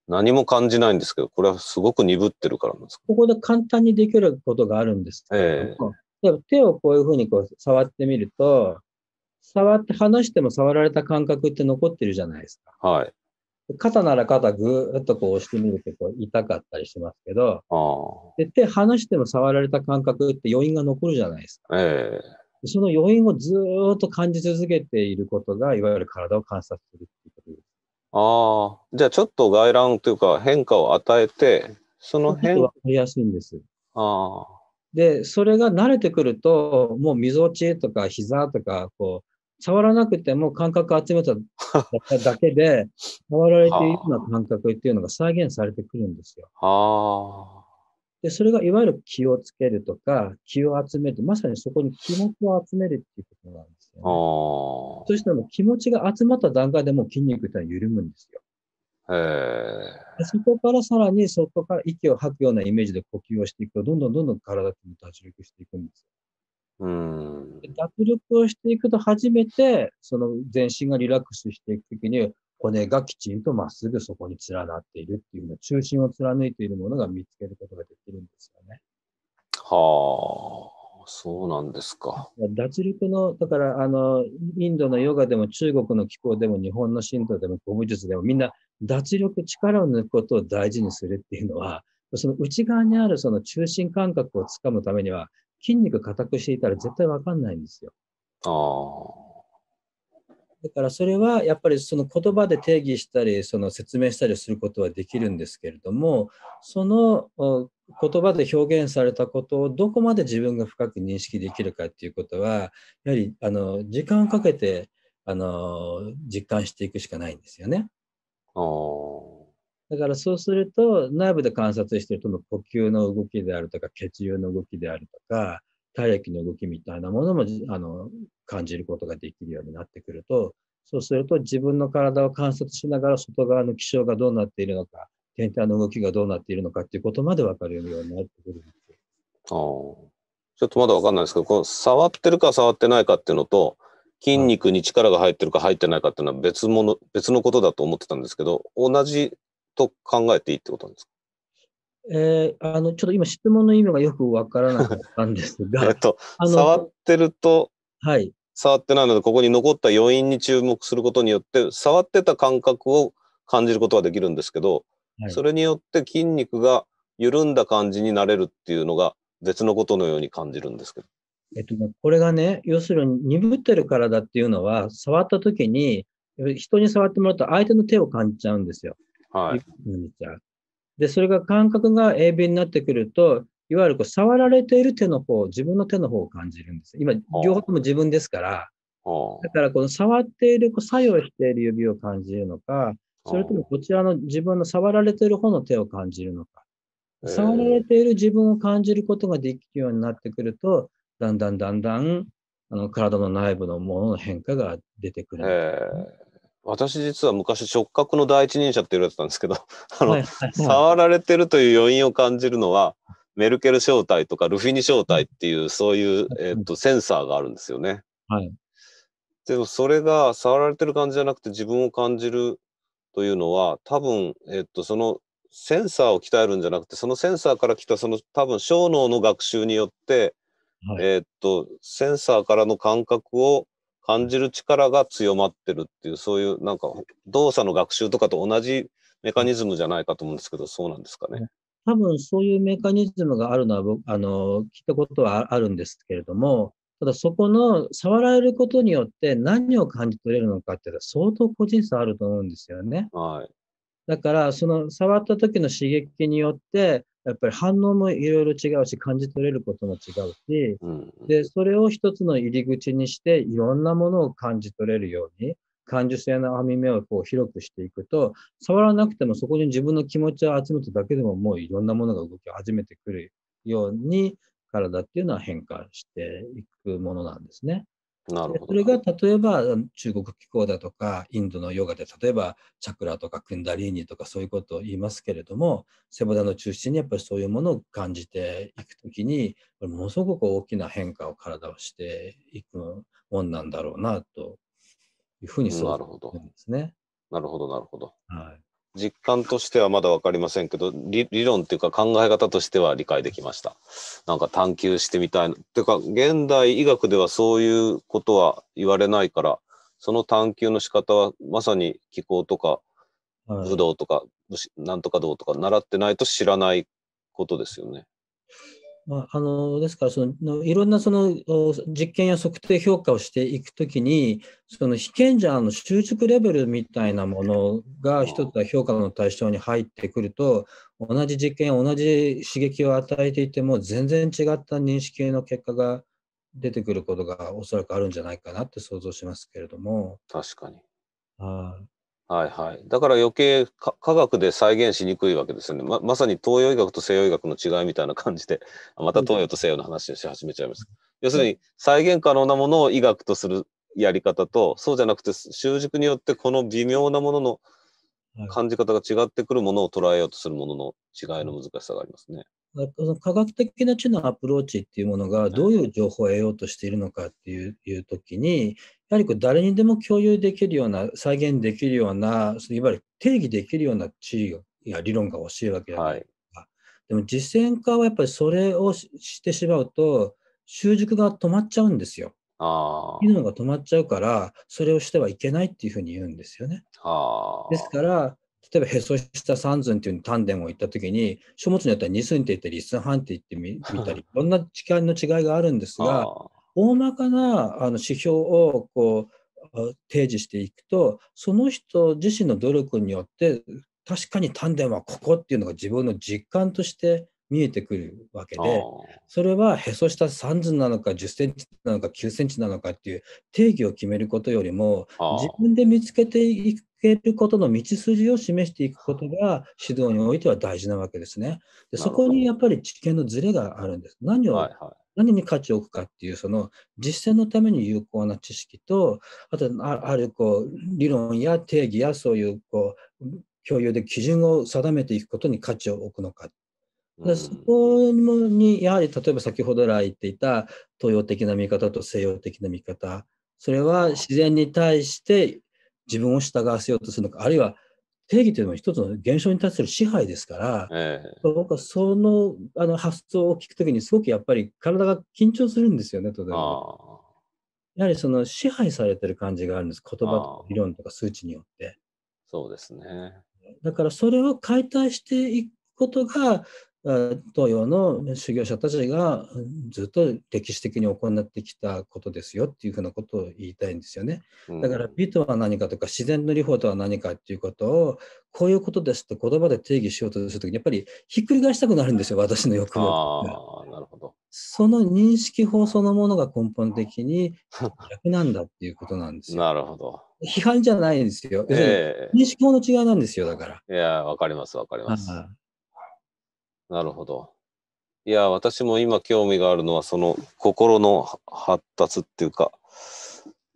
何も感じないんですけど、これはすごく鈍ってるからなんですここで簡単にできることがあるんですけど、えー、手をこういうふうにこう触ってみると、触って離しても触られた感覚って残ってるじゃないですか。はい。肩なら肩ぐーっとこう押してみるとこう痛かったりしますけど、で手離しても触られた感覚って余韻が残るじゃないですか。えーその余韻をずっと感じ続けていることが、いわゆる体を観察するっていうことです。ああ、じゃあちょっと外乱というか変化を与えて、その変化。りやすいんです。ああ。で、それが慣れてくると、もうみぞおちとか膝とか、こう、触らなくても感覚集めた [LAUGHS] だけで、触られているような感覚っていうのが再現されてくるんですよ。ああ。で、それがいわゆる気をつけるとか、気を集めるまさにそこに気持ちを集めるっていうことなんですよ、ね。そしても気持ちが集まった段階でもう筋肉ってのは緩むんですよ。でそこからさらに、そこから息を吐くようなイメージで呼吸をしていくと、どんどんどんどん体って脱力していくんですよ。うん脱力をしていくと初めて、その全身がリラックスしていくときに、骨がきちんとまっすぐそこに連なっているっていうの、中心を貫いているものが見つけることができるんですよね。はあ。そうなんですか。脱力の、だから、あの、インドのヨガでも中国の気候でも日本の神道でも古武術でもみんな脱力、力を抜くことを大事にするっていうのは、その内側にあるその中心感覚をつかむためには、筋肉硬くしていたら絶対わかんないんですよ。ああ。だからそれはやっぱりその言葉で定義したりその説明したりすることはできるんですけれどもその言葉で表現されたことをどこまで自分が深く認識できるかっていうことはやはりあの時間をかけてあの実感していくしかないんですよね。だからそうすると内部で観察してるとの呼吸の動きであるとか血流の動きであるとか体液の動きみたいなものもあの感じることができるようになってくると、そうすると自分の体を観察しながら外側の気象がどうなっているのか、天体の動きがどうなっているのかっていうことまで分かるようになってくるんですあちょっとまだ分かんないですけど、この触ってるか触ってないかっていうのと、筋肉に力が入ってるか入ってないかっていうのは別物、別のことだと思ってたんですけど、同じと考えていいってことなんですかえー、あのちょっと今、質問の意味がよくわからなかったんですが、[LAUGHS] えっと、触ってると、はい、触ってないので、ここに残った余韻に注目することによって、触ってた感覚を感じることができるんですけど、はい、それによって筋肉が緩んだ感じになれるっていうのが別のことのように感じるんですけど。えっと、これがね、要するに鈍ってる体っていうのは、触った時に、人に触ってもらうと相手の手を感じちゃうんですよ。はい。で、それが感覚が鋭敏になってくると、いわゆるこう触られている手の方、自分の手の方を感じるんです。今、両方とも自分ですから、だからこの触っている、こう作用している指を感じるのか、それともこちらの自分の触られている方の手を感じるのか、触られている自分を感じることができるようになってくると、だんだんだんだんあの体の内部のものの変化が出てくる、私実は昔触覚の第一人者って言われてたんですけどあの、はいはいはい、触られてるという余韻を感じるのはメルケル小待とかルフィニ正体っていう、そういう、えっと、センサーがあるんですよね。はい。でもそれが触られてる感じじゃなくて自分を感じるというのは、多分、えっと、そのセンサーを鍛えるんじゃなくて、そのセンサーから来た、その多分、小脳の学習によって、はい、えっと、センサーからの感覚を感じる力が強まってるっていう、そういうなんか動作の学習とかと同じメカニズムじゃないかと思うんですけど、そうなんですかね。多分そういうメカニズムがあるのは僕、あの、聞いたことはあるんですけれども、ただそこの触られることによって何を感じ取れるのかっていうのは相当個人差あると思うんですよね。はい。だからその触った時の刺激によってやっぱり反応もいろいろ違うし感じ取れることも違うし、うん、でそれを一つの入り口にしていろんなものを感じ取れるように感受性の網目をこう広くしていくと、触らなくてもそこに自分の気持ちを集めただけでももういろんなものが動き始めてくるように、体っていうのは変化していくものなんですね。なるほど。それが例えば中国気候だとか、インドのヨガで例えばチャクラとかクンダリーニとかそういうことを言いますけれども、背骨の中心にやっぱりそういうものを感じていくときに、ものすごく大きな変化を体をしていくもんなんだろうなというふうにそうなんですね。なるほど、なるほど。はい、実感としてはまだ分かりませんけど理、理論っていうか考え方としては理解できました。なんか探求してみたいな。っていうか、現代医学ではそういうことは言われないから、その探求の仕方はまさに気候とか、武道とか、はい、なんとか道とか習ってないと知らないことですよね。まあ、あのですからその、いろんなその実験や測定評価をしていくときに、その被験者の習熟レベルみたいなものが一つは評価の対象に入ってくると、同じ実験、同じ刺激を与えていても、全然違った認識の結果が出てくることがおそらくあるんじゃないかなって想像しますけれども。確かに。はいはい、だから余計科学で再現しにくいわけですよねま。まさに東洋医学と西洋医学の違いみたいな感じで、また東洋と西洋の話をし始めちゃいます。要するに再現可能なものを医学とするやり方と、そうじゃなくて習熟によってこの微妙なものの感じ方が違ってくるものを捉えようとするものの違いの難しさがありますね。科学的な知のアプローチっていうものがどういう情報を得ようとしているのかっていういう時にやはりこう誰にでも共有できるような再現できるようないわゆる定義できるような知恵や理論が欲しいわけだでか、はい、でも実践化はやっぱりそれをしてしまうと習熟が止まっちゃうんですよ。いうのが止まっちゃうからそれをしてはいけないっていうふうに言うんですよね。ですから例えばへそ下3寸っていう丹田を行った時に書物によっては2寸って言ったり一寸半って言ってみたりいろんな時間の違いがあるんですが大まかなあの指標をこう提示していくとその人自身の努力によって確かに丹田はここっていうのが自分の実感として見えてくるわけで、それはへそ下3図なのか10センチなのか9センチなのかっていう定義を決めることよりも、自分で見つけていけることの道筋を示していくことが指導においては大事なわけですね。でそこにやっぱり知見のズレがあるんです。何を、はいはい何に価値を置くかっていう、その実践のために有効な知識と、あと、あるこう理論や定義やそういうこう共有で基準を定めていくことに価値を置くのかでそこにやはり例えば先ほど来言っていた東洋的な見方と西洋的な見方それは自然に対して自分を従わせようとするのかあるいは定義というのは一つの現象に対する支配ですから、ええ、僕はそのあの発想を聞くときにすごくやっぱり体が緊張するんですよね当然。やはりその支配されてる感じがあるんです言葉とか理論とか数値によって。そうですねだからそれを解体していくことが東洋の修行者たちがずっと歴史的に行ってきたことですよっていうふうなことを言いたいんですよね。だから美とは何かとか自然の理法とは何かっていうことをこういうことですって言葉で定義しようとするときにやっぱりひっくり返したくなるんですよ私の欲望。なるほどその認識法そのものが根本的に [LAUGHS] 逆なんだっていうことなんですよ。なるほど。批判じゃないんですよ。えー、認識法の違いなんですよだから。いやわかりますわかります。なるほど。いや、私も今興味があるのは、その心の発達っていうか、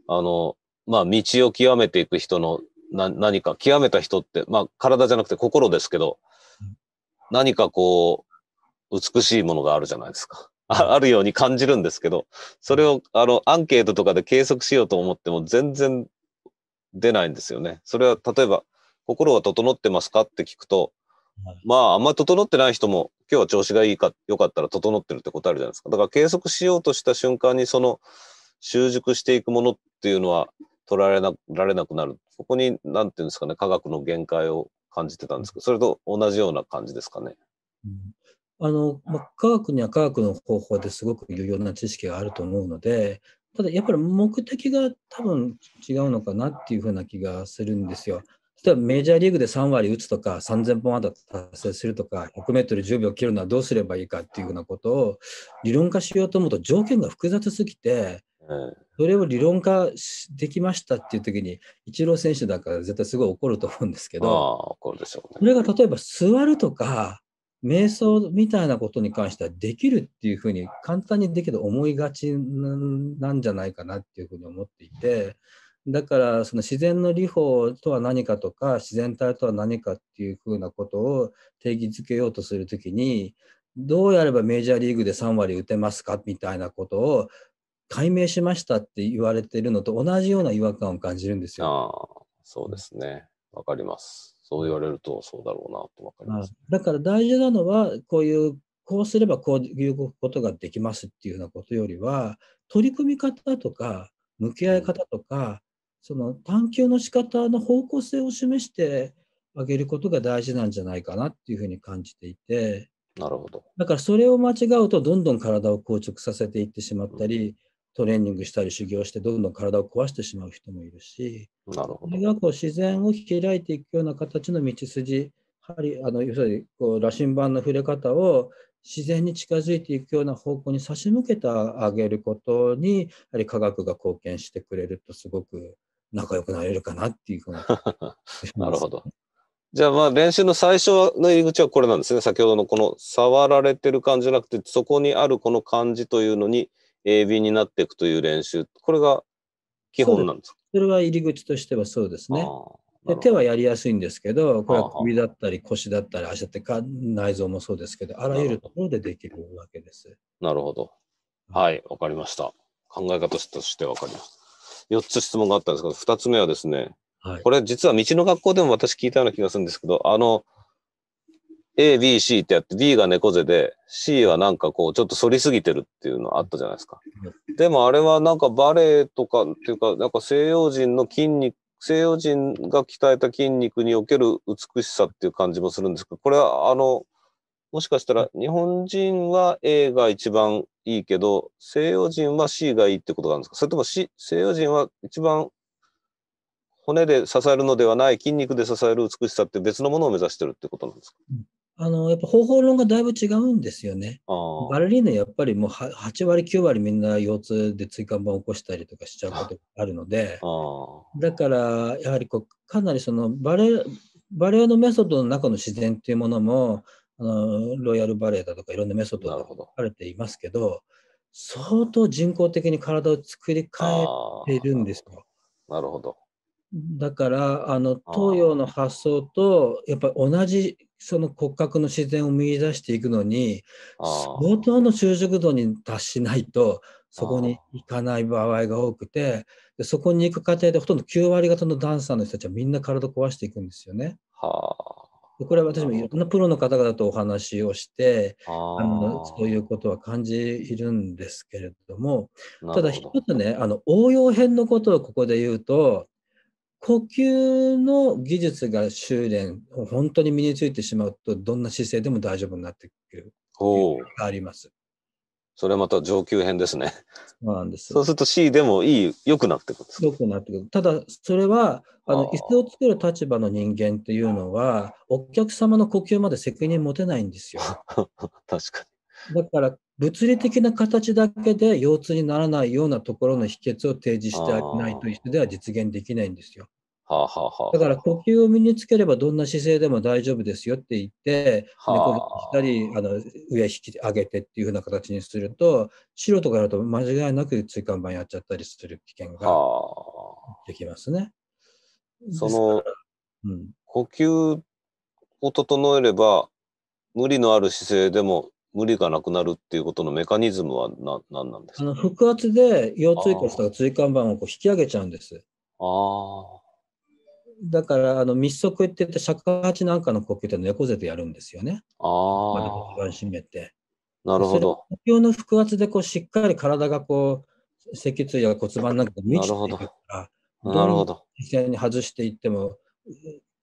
あの、まあ、道を極めていく人のな何か、極めた人って、まあ、体じゃなくて心ですけど、何かこう、美しいものがあるじゃないですか。ああるように感じるんですけど、それを、あの、アンケートとかで計測しようと思っても全然出ないんですよね。それは、例えば、心は整ってますかって聞くと、まあ、あんま整ってない人も、今日は調子がいいか、良かったら整ってるってことあるじゃないですか。だから計測しようとした瞬間に、その、習熟していくものっていうのは取られなられなくなる。そこに、なんていうんですかね、科学の限界を感じてたんですけど、それと同じような感じですかね。うんあのまあ、科学には科学の方法ですごく有用な知識があると思うので、ただやっぱり目的が多分違うのかなっていうふうな気がするんですよ。例えばメジャーリーグで3割打つとか、3000本たり達成するとか、100メートル10秒切るのはどうすればいいかっていうふうなことを理論化しようと思うと条件が複雑すぎて、それを理論化できましたっていう時に、イチロー選手だから絶対すごい怒ると思うんですけど、それが例えば座るとか、瞑想みたいなことに関してはできるっていうふうに簡単にできると思いがちなんじゃないかなっていうふうに思っていて、だからその自然の理法とは何かとか自然体とは何かっていうふうなことを定義づけようとするときにどうやればメジャーリーグで3割打てますかみたいなことを解明しましたって言われてるのと同じような違和感を感じるんですよ。あそうですね。わかります。そう言われるとそうだろうなとわかります、ね、だから大事なのはこういうこうすればこういうことができますっていうようなことよりは取り組み方とか向き合い方とか、その探究の仕方の方向性を示してあげることが大事なんじゃないかなっていうふうに感じていて。なるほど。だからそれを間違うとどんどん体を硬直させていってしまったり、トレーニングしたり修行してどんどん体を壊してしまう人もいるし、なるほど。それがこう自然を開いていくような形の道筋、りあの要するにこう羅針盤の触れ方を自然に近づいていくような方向に差し向けてあげることにやはり科学が貢献してくれるとすごく仲良くなれるかなっていうふうな。[LAUGHS] なるほど。じゃあまあ練習の最初の入り口はこれなんですね。先ほどのこの触られてる感じじゃなくて、そこにあるこの感じというのに鋭敏になっていくという練習。これが基本なんですかそれは入り口としてはそうですね。で手はやりやすいんですけど、これは首だったり腰だったり足だったりか内臓もそうですけど、あらゆるところでできるわけです。なるほど。はい、わかりました。考え方として分わかりました。4つ質問があったんですけど、2つ目はですね、はい、これ実は道の学校でも私聞いたような気がするんですけど、あの、A、B、C ってやって、B が猫背で、C はなんかこう、ちょっと反りすぎてるっていうのあったじゃないですか。でもあれはなんかバレエとかっていうか、なんか西洋人の筋肉、西洋人が鍛えた筋肉における美しさっていう感じもするんですけど、これはあの、もしかしたら日本人は A が一番いいけど、西洋人は C がいいってことなんですかそれとも、C、西洋人は一番骨で支えるのではない筋肉で支える美しさって別のものを目指してるってことなんですか、あのやっぱ方法論がだいぶ違うんですよね。バレリーナやっぱりもう8割9割みんな腰痛で椎間板を起こしたりとかしちゃうことがあるのでだからやはりこうかなりそのバレバレエのメソッドの中の自然っていうものもあのロイヤルバレエだとかいろんなメソッドが書かれていますけど相当人工的に体を作り変えているんですよ。なるほどだからあの東洋の発想とやっぱり同じその骨格の自然を見出していくのに相当の習熟度に達しないとそこに行かない場合が多くてでそこに行く過程でほとんど9割方のダンサーの人たちはみんな体壊していくんですよね。はあこれは私もいろんなプロの方々とお話をしてあのそういうことは感じるんですけれどもただ一つねあの応用編のことをここで言うと呼吸の技術が修練本当に身についてしまうとどんな姿勢でも大丈夫になってくるがあります。それまた上級編ですね。そうなんです。そうすると C でもいい、良くなってくるんくなってくる。ただ、それは、あの、椅子を作る立場の人間っていうのは、お客様の呼吸まで責任持てないんですよ。[LAUGHS] 確かに。だから、物理的な形だけで腰痛にならないようなところの秘訣を提示してあげないと椅子では実現できないんですよ。はあはあはだから呼吸を身につければどんな姿勢でも大丈夫ですよって言って、猫がしたりあの上引き上げてっていうふうな形にすると素人からだと間違いなく椎間板やっちゃったりする危険ができますね。その、うん、呼吸を整えれば無理のある姿勢でも無理がなくなるっていうことのメカニズムは何何なんですか、あの腹圧で腰椎骨とか椎間板をこう引き上げちゃうんです。ああ。だからあの密足って言って尺八なんかの呼吸って猫背でやるんですよね。ああ。骨盤締めて。なるほど。呼吸の腹圧でこうしっかり体がこう脊椎や骨盤なんかが満ちていくから、なるほど。自然に外していっても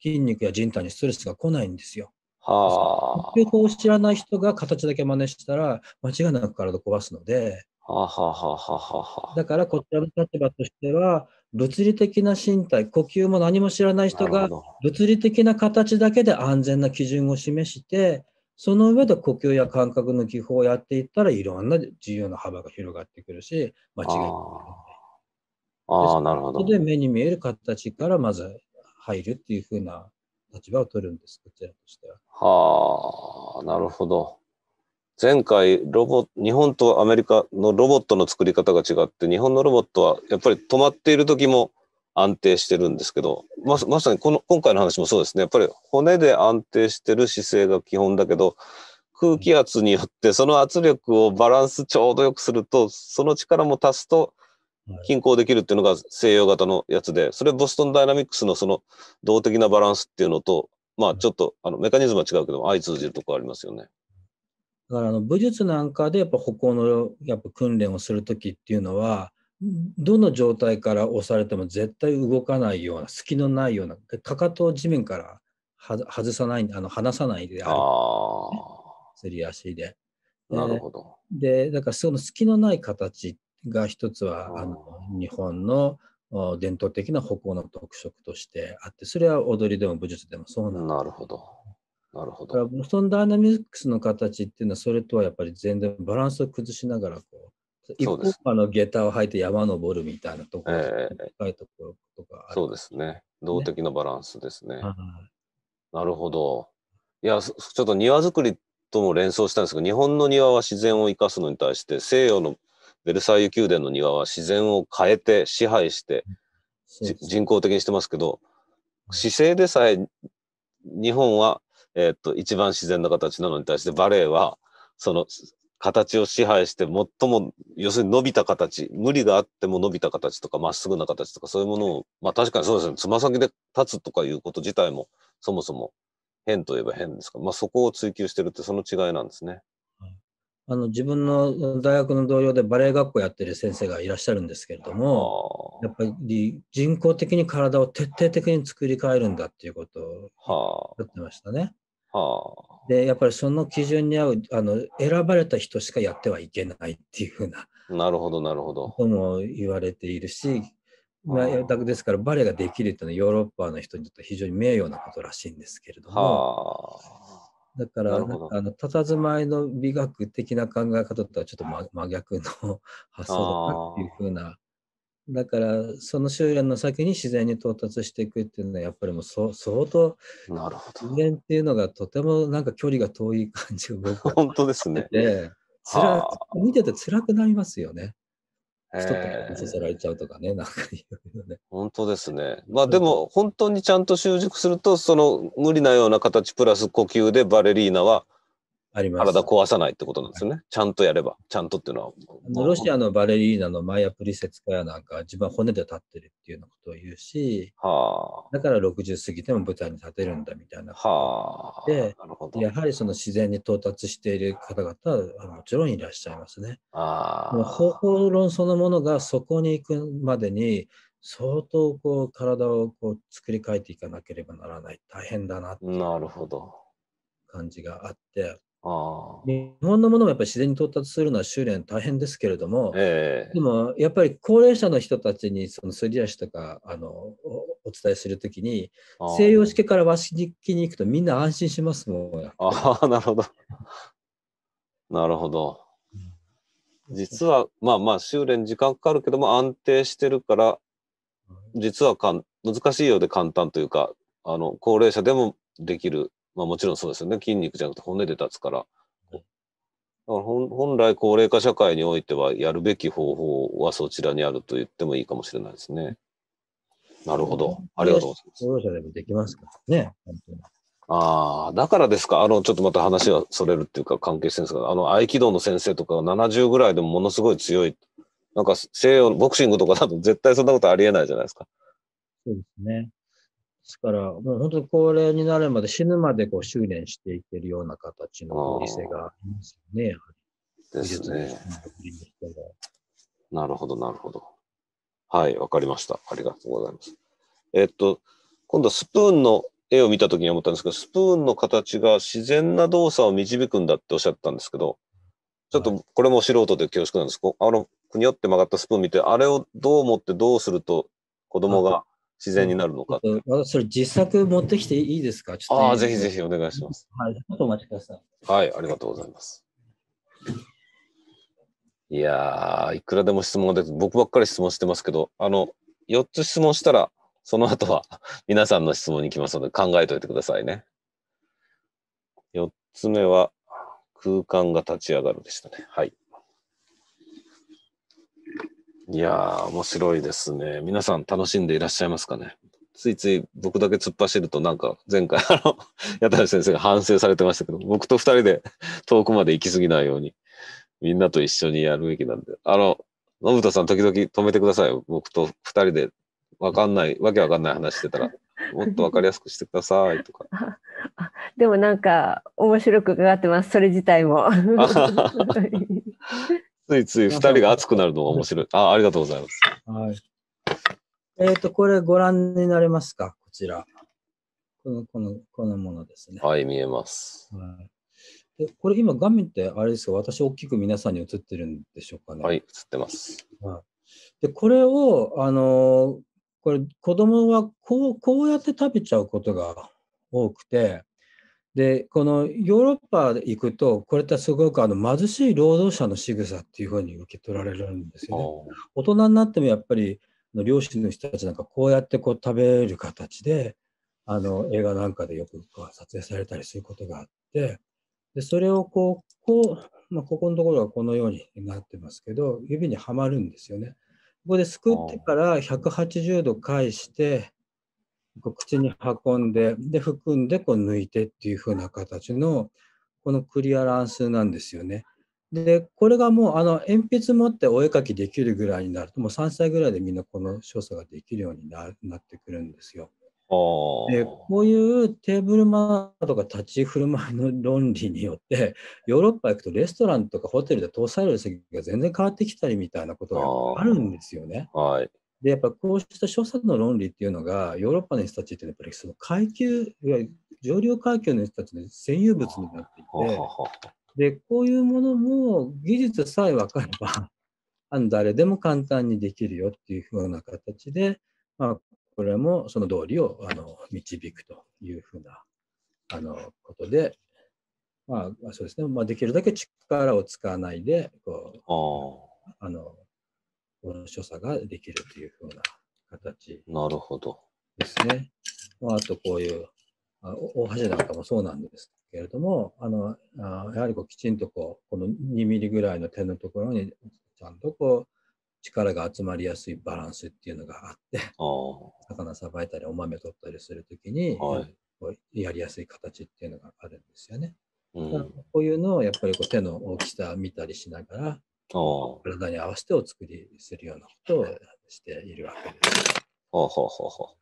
筋肉や人体にストレスが来ないんですよ。はあ。呼吸法を知らない人が形だけ真似したら間違いなく体壊すので。はあはあはあはあはあ、だからこちらの立場としては物理的な身体、呼吸も何も知らない人が、物理的な形だけで安全な基準を示して、その上で呼吸や感覚の技法をやっていったらいろんな自由の幅が広がってくるし、間違いない。ああ、なるほど。で、目に見える形からまず入るっていうふうな立場を取るんです、こちらとしては。はあ、なるほど。前回ロボ、日本とアメリカのロボットの作り方が違って、日本のロボットはやっぱり止まっている時も安定してるんですけど、ままさにこの今回の話もそうですね。やっぱり骨で安定してる姿勢が基本だけど、空気圧によってその圧力をバランスちょうどよくすると、その力も足すと均衡できるっていうのが西洋型のやつで、それボストンダイナミックスのその動的なバランスっていうのと、まあちょっとあのメカニズムは違うけど相通じるとこありますよね。だからあの武術なんかでやっぱ歩行のやっぱ訓練をする時っていうのはどの状態から押されても絶対動かないような隙のないようなかかとを地面から外さないあの離さないであるすり足で。なるほど。でだからその隙のない形が一つはあの日本の伝統的な歩行の特色としてあってそれは踊りでも武術でもそうなんです。なるほど。なるほど。ボストンダイナミックスの形っていうのは、それとはやっぱり全然バランスを崩しながら、こう、一歩あの下駄を履いて山登るみたいなところ、えー、いところとか、ね、そうですね。動的なバランスですね。なるほど。いや、ちょっと庭作りとも連想したんですけど、日本の庭は自然を生かすのに対して、西洋のベルサイユ宮殿の庭は自然を変えて支配して、人工的にしてますけど、姿勢でさえ日本はえー、っと、一番自然な形なのに対して、バレエは、その、形を支配して、最も、要するに伸びた形、無理があっても伸びた形とか、まっすぐな形とか、そういうものを、まあ確かにそうですね、つま先で立つとかいうこと自体も、そもそも変といえば変ですから、まあそこを追求してるって、その違いなんですね。あの自分の大学の同僚でバレエ学校やってる先生がいらっしゃるんですけれども、やっぱり人工的に体を徹底的に作り変えるんだっていうことをやってましたね。でやっぱりその基準に合うあの選ばれた人しかやってはいけないっていうふうななるほどなるほどことも言われているし、まあ、ですからバレエができるていうのはヨーロッパの人にとって非常に名誉なことらしいんですけれども。だからあの佇まいの美学的な考え方とはちょっと真逆の発想だなっていうふうなだからその修練の先に自然に到達していくっていうのはやっぱりもう相当なるほど自然っていうのがとてもなんか距離が遠い感じが僕は [LAUGHS] 本当ですね。でつら見てて辛くなりますよね。人とさせられちゃうとかね、なんかいろいろね。本当ですね。まあでも本当にちゃんと習熟するとその無理なような形プラス呼吸でバレリーナはあります体壊さないってことなんですね、ちゃんとやれば、ちゃんとっていうのは。ロシアのバレリーナのマイア・プリセツカヤなんか自分は骨で立ってるっていうようなことを言うし、はあ、だから60過ぎても舞台に立てるんだみたいな、はあ、でやはりその自然に到達している方々はもちろんいらっしゃいますね。あ方法論そのものがそこに行くまでに相当こう体をこう作り変えていかなければならない大変だなっていう感じがあって日本のものもやっぱり自然に到達するのは修練大変ですけれども、えー、でもやっぱり高齢者の人たちにそのすり足とかあのお伝えするときに西洋式から和式に行くとみんな安心しますもん。ああなるほど。なるほど。実はまあまあ修練時間かかるけども安定してるから実はかん難しいようで簡単というかあの高齢者でもできるまあもちろんそうですよね。筋肉じゃなくて骨で立つから。だから本来高齢化社会においてはやるべき方法はそちらにあると言ってもいいかもしれないですね。なるほど。ありがとうございます。雇用者でもできますかね、ああ、だからですか。あの、ちょっとまた話はそれるっていうか関係してるんですが、あの、合気道の先生とか70ぐらいでもものすごい強い。なんか西洋のボクシングとかだと絶対そんなことありえないじゃないですか。そうですね。ですから、もう本当に高齢になるまで死ぬまでこう修練していけるような形のお店がありますよね、やはり。ですね。なるほど、なるほど。はい、わかりました。ありがとうございます。えっと、今度はスプーンの絵を見たときに思ったんですけど、スプーンの形が自然な動作を導くんだっておっしゃったんですけど、ちょっとこれも素人で恐縮なんですけど、あの、くにょって曲がったスプーン見て、あれをどう思ってどうすると子供が自然になるのか。それ実作持ってきていいですかああ、ぜひぜひお願いします。はい、ちょっとお待ちください。はい、ありがとうございます。いやいくらでも質問が出て、僕ばっかり質問してますけど、あの、4つ質問したら、その後は [LAUGHS] 皆さんの質問に来ますので考えておいてくださいね。4つ目は、空間が立ち上がるでしたね。はい。いや面白いですね。皆さん楽しんでいらっしゃいますかね。ついつい僕だけ突っ走ると、なんか前回、あの、矢田先生が反省されてましたけど、僕と二人で遠くまで行き過ぎないように、みんなと一緒にやるべきなんで、あの、信田さん、時々止めてください。僕と二人で、わかんない、わけわかんない話してたら、もっとわかりやすくしてくださいとか。[LAUGHS] でもなんか、面白く伺ってます、それ自体も。ついつい2人が熱くなるのが面白い。あありがとうございます。はい、えっ、ー、と、これご覧になれますかこちら。この、この、このものですね。はい、見えます。はい、でこれ今画面ってあれですか私大きく皆さんに映ってるんでしょうかねはい、映ってます。はい、で、これを、あのー、これ子供はこう、こうやって食べちゃうことが多くて、でこのヨーロッパ行くとこれってすごくあの貧しい労働者の仕草っていうふうに受け取られるんですよね。大人になってもやっぱり両親の人たちなんかこうやってこう食べる形であの映画なんかでよく撮影されたりすることがあってでそれをこうこう、まあ、ここのところはこのようになってますけど指にはまるんですよね。ここですくってから180度返して口に運んで、で、含んで、こう抜いてっていう風な形の、このクリアランスなんですよね。で、これがもう、あの、鉛筆持ってお絵描きできるぐらいになると、もう3歳ぐらいでみんなこの所作ができるようになってくるんですよ。でこういうテーブルマナーとか立ち振る舞いの論理によってヨーロッパ行くとレストランとかホテルで通される席が全然変わってきたりみたいなことがあるんですよね。はい、で、やっぱこうした所作の論理っていうのが、ヨーロッパの人たちってやっぱりその階級、いわゆる上流階級の人たちの占有物になっていて、で、こういうものも技術さえ分かれば、[LAUGHS] あの誰でも簡単にできるよっていうふうな形で、まあ、これもその道理をあの導くというふうなあのことで、まあ、そうですね、まあ、できるだけ力を使わないで、こう、あの所作ができるというふうな形、ね、なるほど。ですね。まあ、とこういう大橋なんかもそうなんですけれども、あのあやはりこうきちんとこうこの2ミリぐらいの手のところにちゃんとこう力が集まりやすいバランスっていうのがあって、魚さばいたりお豆取ったりするときに、はい、こうやりやすい形っていうのがあるんですよね。うん、こういうのをやっぱりこう手の大きさ見たりしながら、体に合わせてお作りするようなことをしているわけです。ははは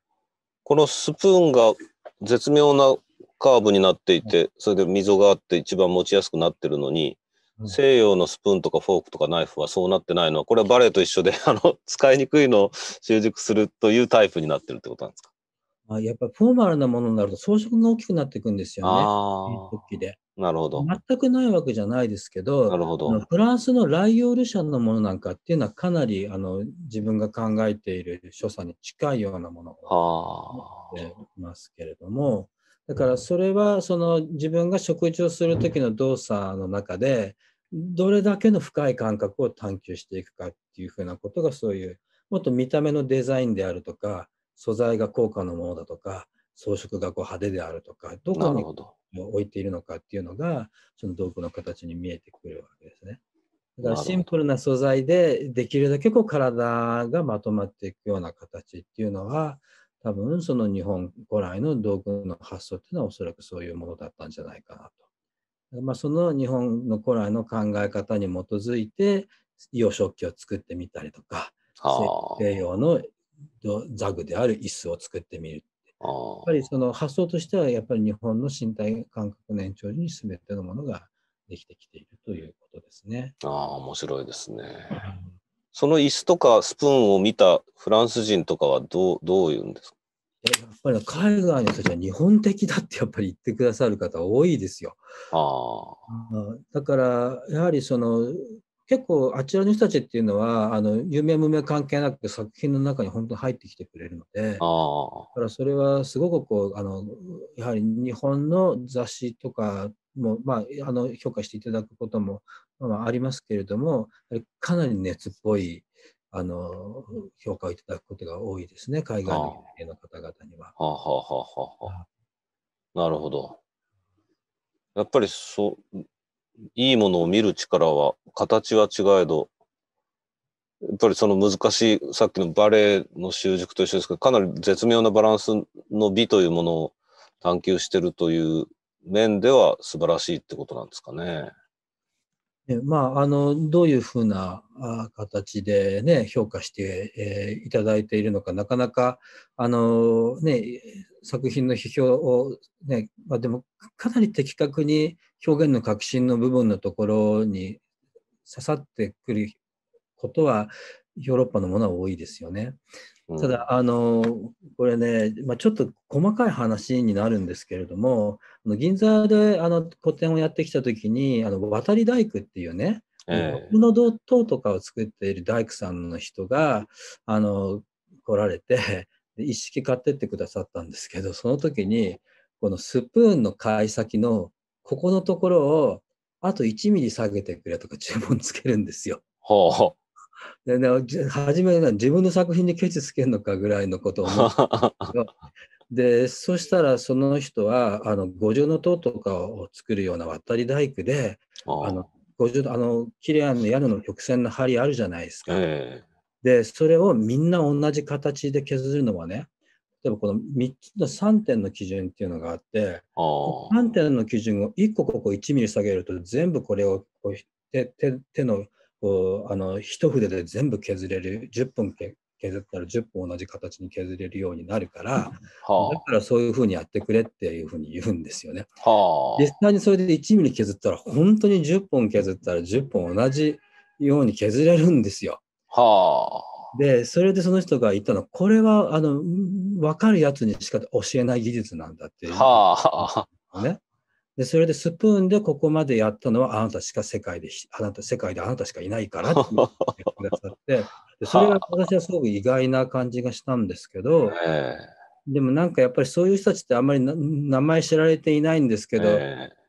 このスプーンが絶妙なカーブになっていて、それで溝があって一番持ちやすくなってるのに、西洋のスプーンとかフォークとかナイフはそうなってないのは、これはバレエと一緒で、あの、使いにくいのを習熟するというタイプになってるってことなんですかあ、やっぱりフォーマルなものになると装飾が大きくなっていくんですよね、あ起で。なるほど。全くないわけじゃないですけど、なるほどフランスのライオール社のものなんかっていうのはかなりあの自分が考えている所作に近いようなものを持ってますけれども、だからそれはその自分が食事をする時の動作の中で、どれだけの深い感覚を探求していくかっていうふうなことがそういう、もっと見た目のデザインであるとか、素材が高価なものだとか装飾がこう派手であるとかどこに置いているのかっていうのがその道具の形に見えてくるわけですね。だからシンプルな素材でできるだけこう体がまとまっていくような形っていうのは多分その日本古来の道具の発想っていうのはおそらくそういうものだったんじゃないかなと。まあ、その日本の古来の考え方に基づいて洋食器を作ってみたりとか西洋のとザグである椅子を作ってみる。やっぱりその発想としては、やっぱり日本の身体感覚の延長に全てのものができてきているということですね。ああ、面白いですね。その椅子とかスプーンを見たフランス人とかはどうどう言うんですかやっぱり海外の人たちは日本的だってやっぱり言ってくださる方多いですよ。あだからやはりその結構あちらの人たちっていうのはあの有名無名関係なく作品の中に本当に入ってきてくれるのでだからそれはすごくこうあのやはり日本の雑誌とかも、まあ、あの評価していただくことも、まあ、ありますけれどもかなり熱っぽいあの評価をいただくことが多いですね海外の方々には。はははははなるほど。やっぱりそういいものを見る力は、形は違えど、やっぱりその難しい、さっきのバレエの習熟と一緒ですけど、かなり絶妙なバランスの美というものを探求してるという面では素晴らしいってことなんですかね。まあ、あのどういうふうな形で、ね、評価して、えー、いただいているのかなかなかあの、ね、作品の批評をね、まあ、でもかなり的確に表現の核心の部分のところに刺さってくることはヨーロッパのものは多いですよね。ただ、あのこれね、まあ、ちょっと細かい話になるんですけれども、銀座であの個展をやってきた時に、あの渡り大工っていうね、えー、の塔とかを作っている大工さんの人があの来られて、で一式買ってってくださったんですけど、その時に、このスプーンの買い先の、ここのところを、あと1ミリ下げてくれとか注文つけるんですよ。はあ、でね、初め自分の作品にケチつけるのかぐらいのことを思ってで [LAUGHS] そしたらその人はあの五重の塔とかを作るような渡り大工で、はあ、あの五重あの綺麗な屋根の曲線の梁あるじゃないですか、えで、それをみんな同じ形で削るのはね、例えばこの3つの3点の基準っていうのがあって、3点の基準を1個ここ1ミリ下げると全部これをこう手手のこうあの一筆で全部削れる、10分削ったら10本同じ形に削れるようになるから、はあ、だからそういうふうにやってくれっていうふうに言うんですよね。はあ、実際にそれで1ミリ削ったら本当に10本削ったら10本同じように削れるんですよ。はあ。で、それでその人が言ったのは、これは、あの、わかるやつにしか教えない技術なんだっていう。はあ。ね。で、それでスプーンでここまでやったのは、あなたしか世界で、あなた、世界であなたしかいないからって言ってくださって、でそれが私はすごく意外な感じがしたんですけど、でもなんかやっぱりそういう人たちってあんまり名前知られていないんですけど、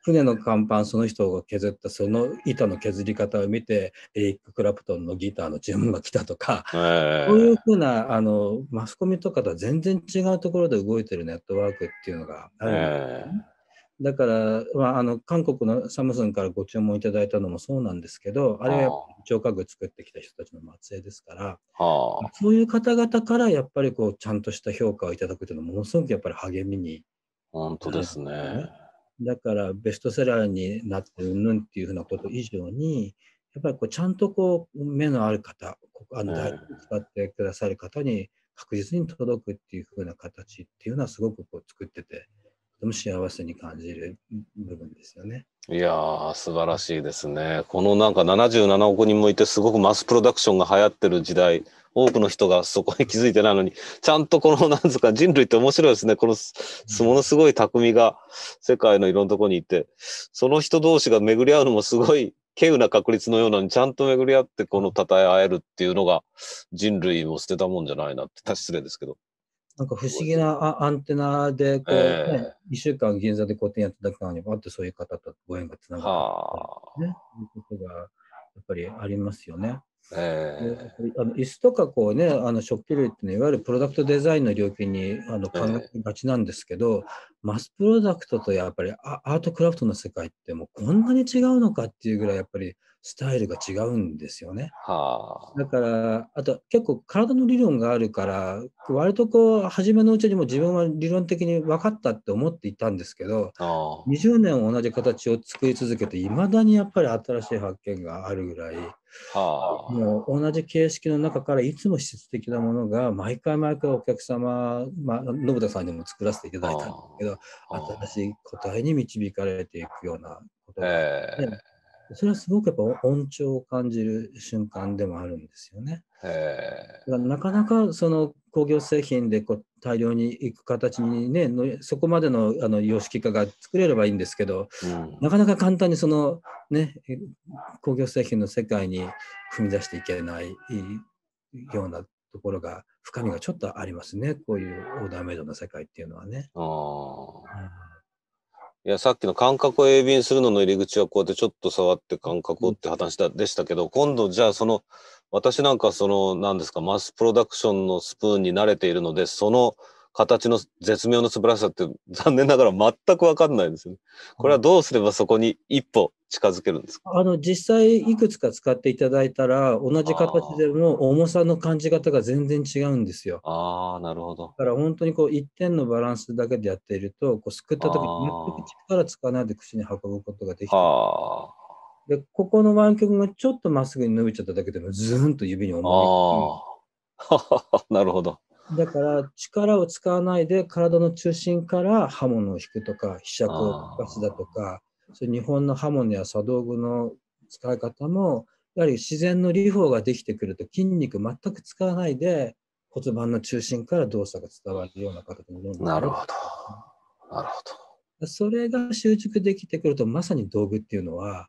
船の甲板その人が削ったその板の削り方を見てエリック・クラプトンのギターの注文が来たとか、えー、そういうふうなあのマスコミとかとは全然違うところで動いてるネットワークっていうのがあるでね。えーだから、まあ、あの韓国のサムスンからご注文いただいたのもそうなんですけど、あれは聴覚作ってきた人たちの末裔ですから、そういう方々からやっぱりこうちゃんとした評価をいただくというのは、ものすごくやっぱり励みに。本当ですね。だからベストセラーになってうんぬんっていうふうなこと以上に、やっぱりこうちゃんとこう目のある方、あの大使ってくださる方に確実に届くっていうふうな形っていうのはすごくこう作ってて。ても幸せに感じる部分ですよね。いやー素晴らしいですね。このなんか77億人もいてすごくマスプロダクションが流行ってる時代多くの人がそこに気づいてないのにちゃんとこのなんですか人類って面白いですねこのものすごい匠が世界のいろんなとこにいてその人同士が巡り合うのもすごい稀有な確率のようなにちゃんと巡り合ってこの讃え合えるっていうのが人類を捨てたもんじゃないなって失礼ですけど。なんか不思議なアンテナでこう、ね、えー、1週間銀座でこうやってただけなのに、ばってそういう方とご縁がつながったね、ということがやっぱりありますよね。えー、あの椅子とかこう、ね、あの食器類ってね、いわゆるプロダクトデザインの領域にあの考えがちなんですけど、えー、マスプロダクトとやっぱりアートクラフトの世界ってもうこんなに違うのかっていうぐらいやっぱりスタイルが違うんですよね。はあ、だから、あと結構体の理論があるから、割とこう、初めのうちにも自分は理論的に分かったって思っていたんですけど、はあ、20年同じ形を作り続けて、いまだにやっぱり新しい発見があるぐらい、はあ、もう同じ形式の中からいつも施設的なものが、毎回毎回お客様、まあ、信田さんにも作らせていただいたんですけど、はあ、新しい答えに導かれていくようなことが、ね。えーそれはすごくやっぱ音調を感じる瞬間でもあるんですよね。だからなかなかその工業製品でこう大量にいく形にねそこまでのあの様式化が作れればいいんですけど、うん、なかなか簡単にそのね工業製品の世界に踏み出していけないようなところが深みがちょっとありますねこういうオーダーメイドの世界っていうのはね。あいや、さっきの感覚を鋭敏するのの入り口はこうやってちょっと触って感覚をって話だ、でしたけど、今度じゃあその、私なんかその、何ですか、マスプロダクションのスプーンに慣れているので、その形の絶妙の素晴らしさって残念ながら全くわかんないんですよね。これはどうすればそこに一歩近づけるんですかあの実際いくつか使っていただいたら同じ形でも重さの感じ方が全然違うんですよ。ああなるほど。だから本当にこう一点のバランスだけでやっているとこうすくった時に全く力使わないで口に運ぶことができてでここの湾曲がちょっとまっすぐに伸びちゃっただけでもズーンと指に重い。あ [LAUGHS] なるほど。だから力を使わないで体の中心から刃物を引くとか、ひしゃくを動かすだとか、それ日本の刃物や作道具の使い方もやはり自然の理法ができてくると筋肉全く使わないで骨盤の中心から動作が伝わるような形になるなるほど。なるほど。それが習熟できてくるとまさに道具っていうのは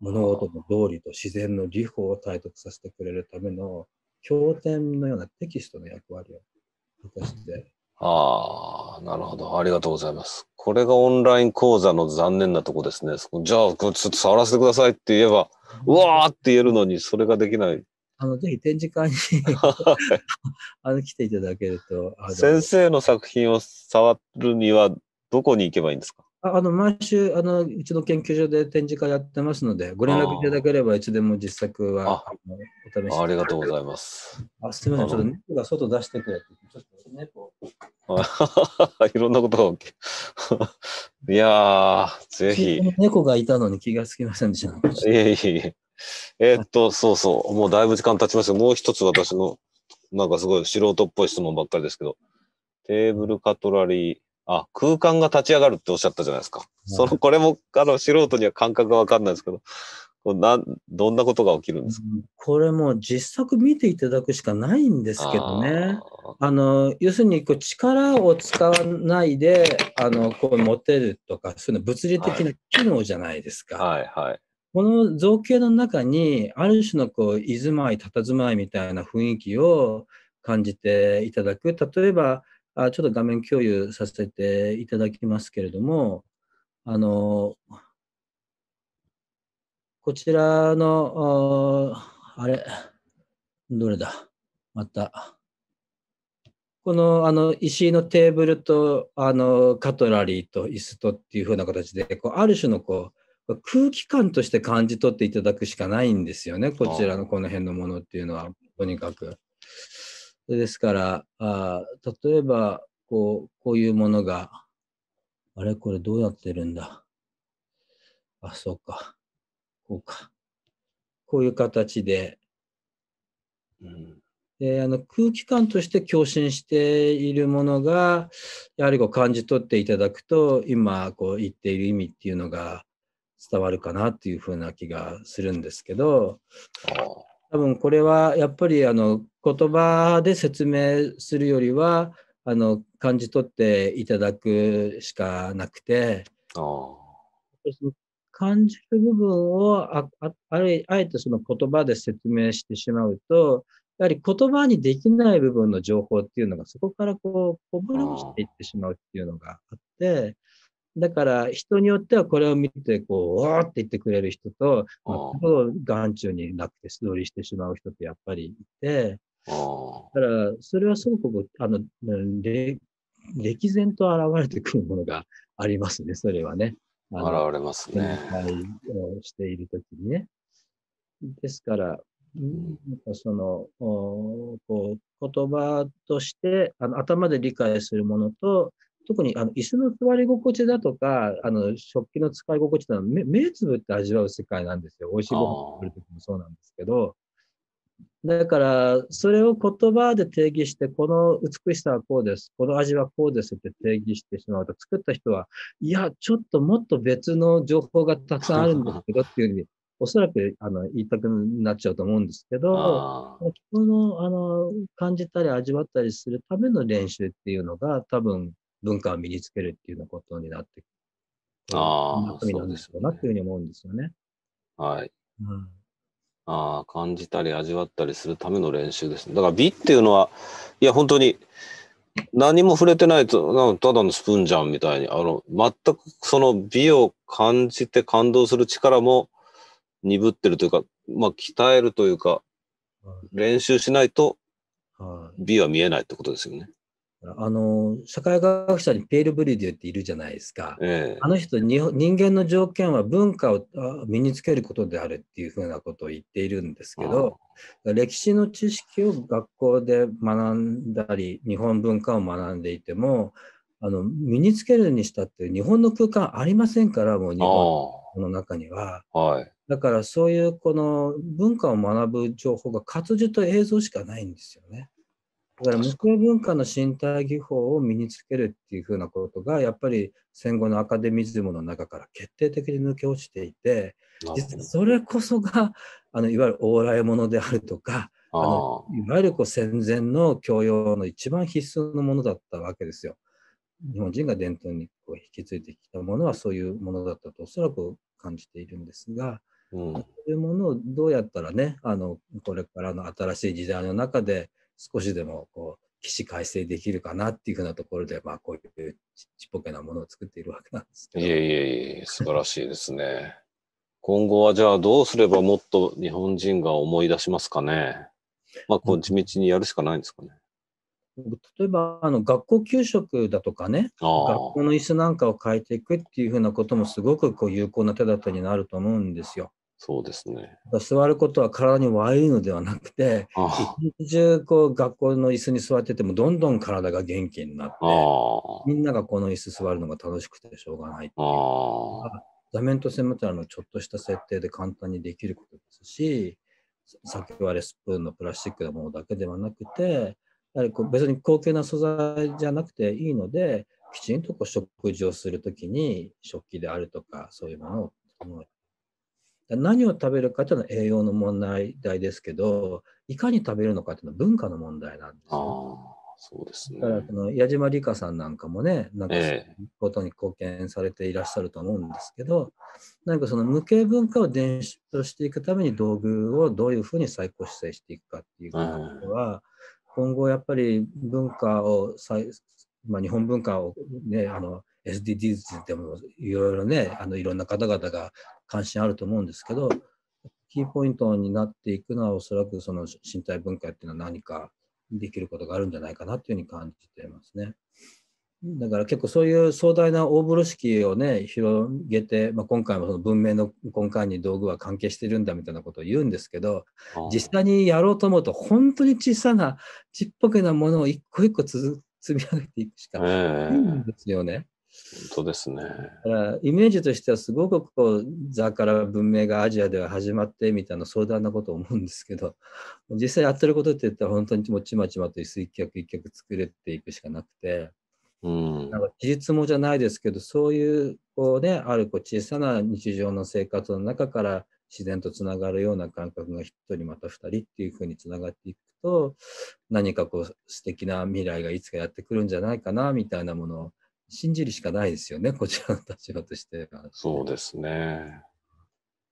物事の道理と自然の理法を体得させてくれるための経典のようなテキストの役割を果たしてああ、なるほど。ありがとうございます。これがオンライン講座の残念なとこですね。じゃあ、ちょっと触らせてくださいって言えば、うわーって言えるのに、それができない。あの、ぜひ展示会に [LAUGHS] あの、来ていただけると。先生の作品を触るには、どこに行けばいいんですかあの毎週あの、うちの研究所で展示会やってますので、ご連絡いただければ、いつでも実作はお試しありがとうございます。あすみません、ちょっと猫が外出してくれて、ちょっと猫。[LAUGHS] いろんなことが起き [LAUGHS] いやー、ぜひ。猫がいたのに気がつきませんでした。いえいえ。えー、っと、そうそう、もうだいぶ時間経ちましたもう一つ私の、なんかすごい素人っぽい質問ばっかりですけど、テーブルカトラリー、あ、空間が立ち上がるっておっしゃったじゃないですか。その、これも、あの、素人には感覚がわかんないですけど、どんなことが起きるんですか、うん、これも実作見ていただくしかないんですけどね。あの、要するに、こう、力を使わないで、あの、こう、持てるとか、そういうの物理的な機能じゃないですか。はい、はい、はい。この造形の中に、ある種のこう、居住まい、佇まいみたいな雰囲気を感じていただく。例えば、あちょっと画面共有させていただきますけれども、あの、こちらの、あれ、どれだ、また。このあの石のテーブルとあのカトラリーと椅子とっていう風な形でこうある種のこう空気感として感じ取っていただくしかないんですよねこちらのこの辺のものっていうのはとにかく。ですから、あ例えば、こう、こういうものが、あれこれどうやってるんだあ、そうか。こうか。こういう形で、うん、であの空気感として共振しているものが、やはりこう感じ取っていただくと、今こう言っている意味っていうのが伝わるかなっていうふうな気がするんですけど、多分これはやっぱりあの言葉で説明するよりはあの感じ取っていただくしかなくて感じる部分をあああれあえてその言葉で説明してしまうとやはり言葉にできない部分の情報っていうのがそこからこうこぼれ落ちていってしまうっていうのがあってだから人によってはこれを見てこうわーって言ってくれる人と、まあ、眼中になくて素通りしてしまう人ってやっぱりいてだから、それはすごく、あの、歴然と現れてくるものがありますね、それはね。現れますね。をしているときにね。ですから、なんかそのこう言葉としてあの頭で理解するものと特にあの椅子の座り心地だとかあの食器の使い心地など目目つぶって味わう世界なんですよ。美味しいご飯を食べるときもそうなんですけどだから、それを言葉で定義して、この美しさはこうです、この味はこうですって定義してしまうと、作った人は、いや、ちょっともっと別の情報がたくさんあるんですけどっていうふうに、おそらくあの言いたくなっちゃうと思うんですけど、人のあの感じたり味わったりするための練習っていうのが、多分文化を身につけるっていうようなことになってくる。ああ、そうですよね。なっていうふうに思うんですよね。はい。うんあ感じたり味わったりするための練習ですね。だから美っていうのは、いや、本当に何も触れてないと、ただのスプーンじゃんみたいに、あの、全くその美を感じて感動する力も鈍ってるというか、まあ、鍛えるというか、練習しないと美は見えないってことですよね。あの社会学者にペール・ブリデュっているじゃないですか、ええ、あの人人間の条件は文化を身につけることであるっていうふうなことを言っているんですけど、歴史の知識を学校で学んだり日本文化を学んでいてもあの身につけるにしたって日本の空間ありませんからもう日本の中には、はい、だからそういうこの文化を学ぶ情報が活字と映像しかないんですよね。だから無形文化の身体技法を身につけるっていうふうなことがやっぱり戦後のアカデミズムの中から決定的に抜け落ちていて実はそれこそがあのいわゆる往来物であるとかあのいわゆるこう戦前の教養の一番必須のものだったわけですよ。日本人が伝統にこう引き継いできたものはそういうものだったとおそらく感じているんですが。うん、そういうものをどうやったらねあのこれからの新しい時代の中で少しでもこう起死回生できるかなっていうふうなところで、まあ、こういうちっぽけなものを作っているわけなんですけど。いえいえいえ、素晴らしいですね。今後はじゃあどうすればもっと日本人が思い出しますかね。まあ、こう地道にやるしかないんですかね。例えばあの学校給食だとかね学校の椅子なんかを変えていくっていうふうなこともすごくこう有効な手立てになると思うんですよ。そうですね。座ることは体に悪いのではなくて、一日中こう学校の椅子に座ってても、どんどん体が元気になって、みんながこの椅子座るのが楽しくてしょうがない座面と背もたのちょっとした設定で簡単にできることですし、先割れスプーンのプラスチックのものだけではなくて、やはりこう別に高級な素材じゃなくていいので、きちんとこう食事をするときに食器であるとか、そういうものを何を食べるかというのは栄養の問題ですけど、いかに食べるのかというのは文化の問題なんですよ。そうですね、だからその矢島理香さんなんかもね、なんかそういうことに貢献されていらっしゃると思うんですけど、なんかその無形文化を伝承していくために道具をどういうふうに再構成していくかっていうことは、今後やっぱり文化を再、まあ、日本文化をね、あの SDGs でもいろいろね、あのいろんな方々が関心あると思うんですけど、キーポイントになっていくのは、おそらくその身体分解っていうのは何かできることがあるんじゃないかなというふうに感じていますね。だから結構そういう壮大な大風呂敷をね広げて、まあ、今回もその文明の根幹に道具は関係してるんだみたいなことを言うんですけど実際にやろうと思うと本当に小さなちっぽけなものを一個一個つ積み上げていくしかないんですよね。本当ですね。イメージとしてはすごくこうザから文明がアジアでは始まってみたいな相談なことを思うんですけど実際やってることって言ったら本当にもちまちまと一水一脚一脚作れていくしかなくて。うん、なんか技術もじゃないですけどそういうこう、ね、あるこう小さな日常の生活の中から自然とつながるような感覚が1人また2人っていうふうにつながっていくと何かこう素敵な未来がいつかやってくるんじゃないかなみたいなものを信じるしかないですよね、[LAUGHS] こちらの立場としては。そうですね。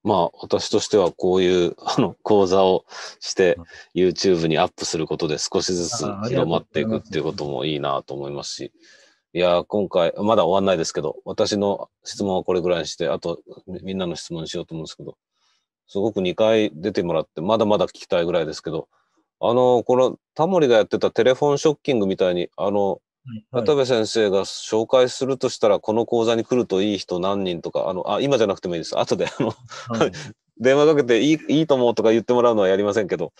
まあ、私としてはこういう [LAUGHS] あの講座をして、YouTube にアップすることで少しずつ広まっていくっていうこともいいなと思いますし、いや、今回、まだ終わんないですけど、私の質問はこれぐらいにして、あとみんなの質問しようと思うんですけど、すごく2回出てもらって、まだまだ聞きたいぐらいですけど、あの、このタモリがやってたテレフォンショッキングみたいに、あの、渡部先生が紹介するとしたら、この講座に来るといい人何人とか、あの、あ、今じゃなくてもいいです。後で、あの、はい、[LAUGHS] 電話かけていい、いいと思うとか言ってもらうのはやりませんけど、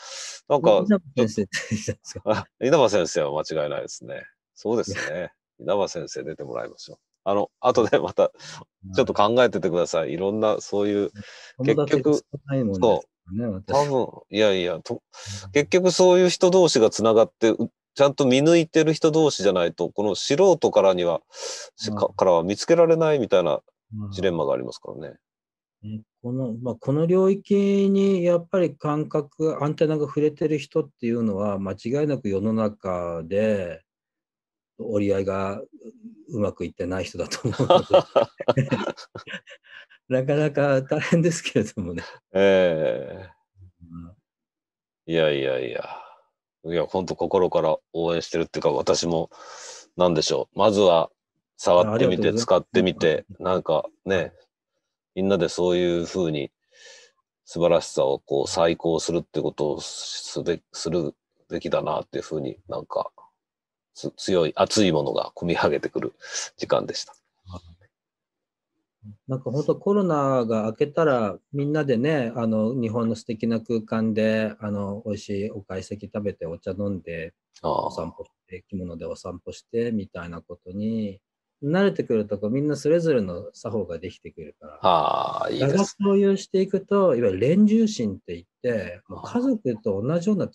なんか、稲葉先生葉先生は間違いないですね。そうですね。[LAUGHS] 稲葉先生出てもらいましょう。あの、後でまた、ちょっと考えててください。いろんな、そういう、結局、そう、多分、いやいや、と結局そういう人同士がつながって、ちゃんと見抜いてる人同士じゃないと、この素人からには、うん、かからは見つけられないみたいなジレンマがありますからね。うん、このまあ、この領域にやっぱり感覚、アンテナが触れてる人っていうのは、間違いなく世の中で折り合いがうまくいってない人だと思うので、[LAUGHS] なかなか大変ですけれどもね。ええーうん、いやいやいや。いや、本当心から応援してるっていうか、私も、なんでしょう。まずは、触ってみて、使ってみて、なんかね、みんなでそういうふうに、素晴らしさをこう再考するってことをすべするべきだなっていうふうになんか強い熱いものが込み上げてくる時間でした。なんか本当コロナが明けたらみんなでねあの日本の素敵な空間であの美味しいお会席食べてお茶飲んでお散歩して着物でお散歩してみたいなことに慣れてくるとこみんなそれぞれの作法ができてくるからあいいです、共有していくといわゆる連中心って言ってもう家族と同じような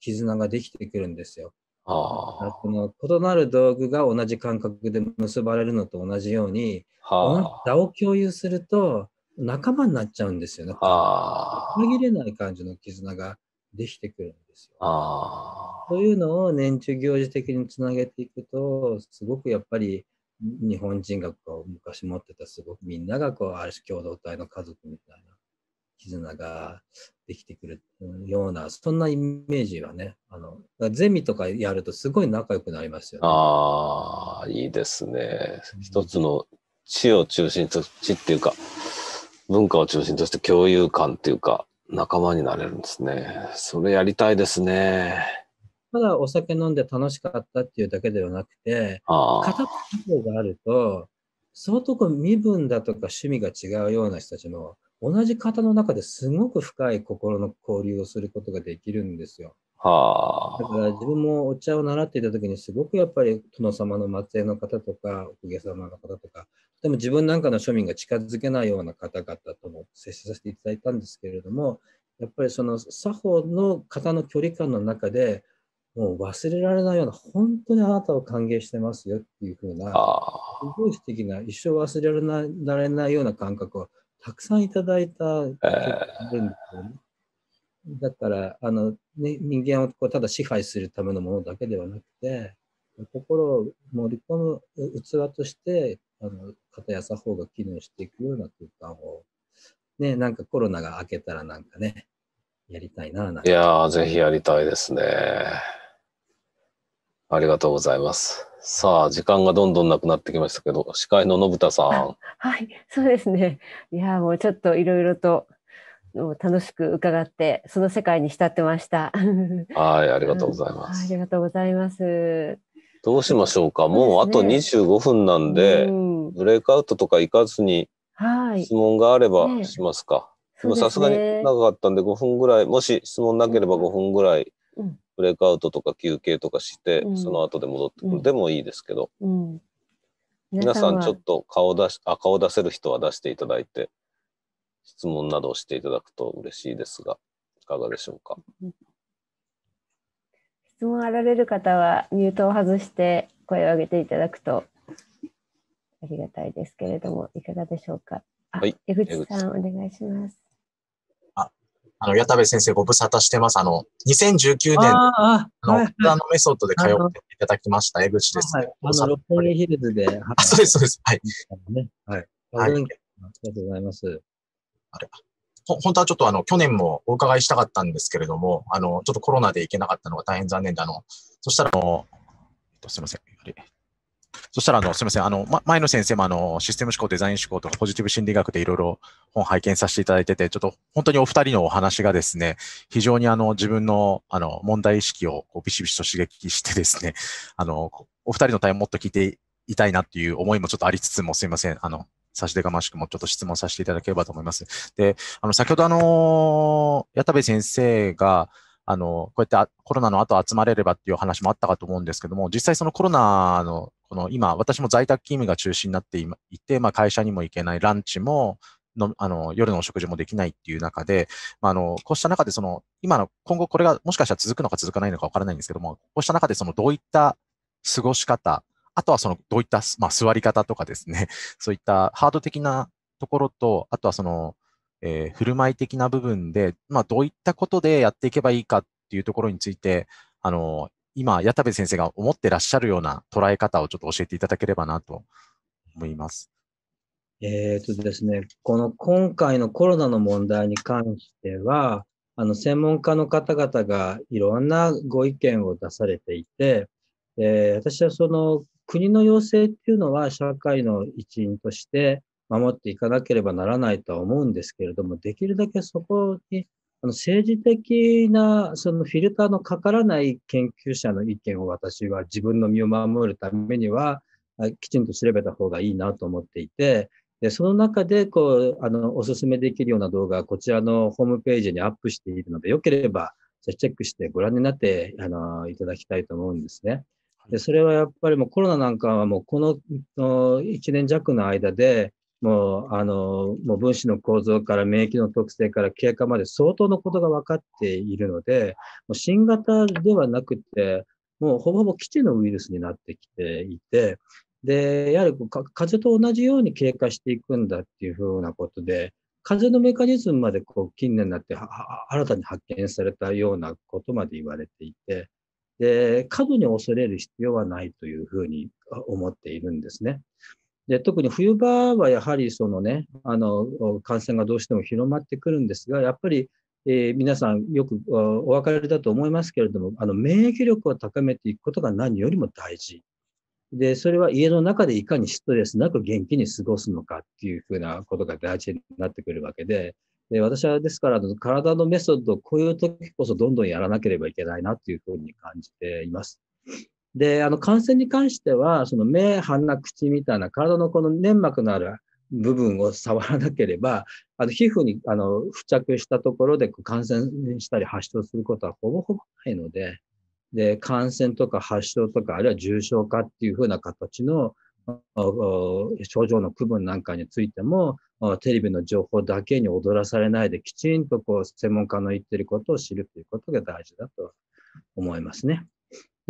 絆ができてくるんですよ。あこの異なる道具が同じ感覚で結ばれるのと同じように、はあ、座を共有すると仲間になっちゃうんですよね。はあ、途切れない感じの絆ができてくるんですよ。あというのを年中行事的につなげていくとすごくやっぱり日本人がこう昔持ってたすごくみんながこうある種共同体の家族みたいな絆ができてくるような、そんなイメージはね、あのゼミとかやるとすごい仲良くなりますよね。ああ、いいですね。一つの地を中心と、地っていうか、文化を中心として共有感っていうか、仲間になれるんですね。それやりたいですね。ただお酒飲んで楽しかったっていうだけではなくて、片方があると、相当こう身分だとか趣味が違うような人たちも同じ方の中ですごく深い心の交流をすることができるんですよ。はあ、だから自分もお茶を習っていた時にすごくやっぱり殿様の末裔の方とかお公家様の方とかでも自分なんかの庶民が近づけないような方々とも接しさせていただいたんですけれどもやっぱりその作法の方の距離感の中でもう忘れられないような本当にあなたを歓迎してますよっていう風なすごい素敵な一生忘れられないような感覚をたくさんいただいたあるんですよね。だから、あの、ね、人間をこうただ支配するためのものだけではなくて、心を盛り込む器として、あの、片や作法が機能していくような空間を、ね、なんかコロナが明けたらなんかね、やりたいな、なんいやー、ぜひやりたいですね。ありがとうございます。さあ、時間がどんどんなくなってきましたけど、司会の信田さん。はい、そうですね。いや、もうちょっといろいろと。もう楽しく伺って、その世界に浸ってました。はい、ありがとうございます、うん。ありがとうございます。どうしましょうか。もうあと25分なんで、うん、ブレイクアウトとか行かずに、質問があればしますか。はいね、でもさすがに長かったんで5分ぐらい、もし質問なければ5分ぐらいブレイクアウトとか休憩とかして、うん、その後で戻ってくるでもいいですけど、皆さんちょっと顔出しあ顔出せる人は出していただいて質問などをしていただくと嬉しいですがいかがでしょうか質問あられる方はミュートを外して声を上げていただくとありがたいですけれどもいかがでしょうか。はい、江口さんお願いします。あの、矢田部先生ご無沙汰してます。あの、2019年、あの、はいはい、メソッドで通っていただきました、江口です、ね。はい、あの、六本木ヒルズで。あ、そうです、そうです。はい。ね、はい。はい。ありがとうございます。あれほ、本当はちょっとあの、去年もお伺いしたかったんですけれども、あの、ちょっとコロナで行けなかったのが大変残念だの、そしたら、あの、えっと、すいません。そしたら、あの、すみません。あの、ま、前の先生も、あの、システム思考、デザイン思考とか、ポジティブ心理学でいろいろ本拝見させていただいてて、ちょっと本当にお二人のお話がですね、非常にあの、自分の、あの、問題意識をこうビシビシと刺激してですね、[LAUGHS] あの、お二人の対応もっと聞いていたいなっていう思いもちょっとありつつも、すみません。あの、差し出がましくもちょっと質問させていただければと思います。で、あの、先ほどあの、矢田部先生が、あの、こうやってコロナの後集まれればっていう話もあったかと思うんですけども、実際そのコロナのこの今、私も在宅勤務が中心になっていて、まあ、会社にも行けない、ランチものあの夜のお食事もできないっていう中で、まあ、あのこうした中でその、今の今後これがもしかしたら続くのか続かないのかわからないんですけども、こうした中でそのどういった過ごし方、あとはそのどういった、まあ、座り方とかですね、[LAUGHS] そういったハード的なところと、あとはその、えー、振る舞い的な部分で、まあ、どういったことでやっていけばいいかっていうところについて、あの、今、矢田部先生が思ってらっしゃるような捉え方をちょっと教えていただければなと思います。えっ、とですね、この今回のコロナの問題に関しては、あの専門家の方々がいろんなご意見を出されていて、えー、私はその国の要請っていうのは社会の一員として守っていかなければならないとは思うんですけれども、できるだけそこにあの政治的なそのフィルターのかからない研究者の意見を私は自分の身を守るためにはきちんと調べた方がいいなと思っていて、でその中でこうあのお勧めできるような動画はこちらのホームページにアップしているので、よければチェックしてご覧になってあのいただきたいと思うんですね。でそれはやっぱりもうコロナなんかはもうこの1年弱の間でもう、あの、もう分子の構造から免疫の特性から経過まで相当のことが分かっているので、もう新型ではなくて、もうほぼほぼ基地のウイルスになってきていて、で、やはり風邪と同じように経過していくんだっていうふうなことで、風邪のメカニズムまでこう近年になって新たに発見されたようなことまで言われていて、で、過度に恐れる必要はないというふうに思っているんですね。で特に冬場はやはりその、ね、あの感染がどうしても広まってくるんですが、やっぱり、えー、皆さんよくお分かりだと思いますけれども、あの免疫力を高めていくことが何よりも大事。で、それは家の中でいかにストレスなく元気に過ごすのかっていうふうなことが大事になってくるわけで、で私はですから、体のメソッド、こういう時こそどんどんやらなければいけないなっていうふうに感じています。で、あの感染に関しては、その目、鼻、口みたいな体のこの粘膜のある部分を触らなければ、あの皮膚にあの付着したところで感染したり発症することはほぼほぼないので、で、感染とか発症とか、あるいは重症化っていうふうな形の症状の区分なんかについても、テレビの情報だけに踊らされないで、きちんとこう専門家の言ってることを知るということが大事だと思いますね。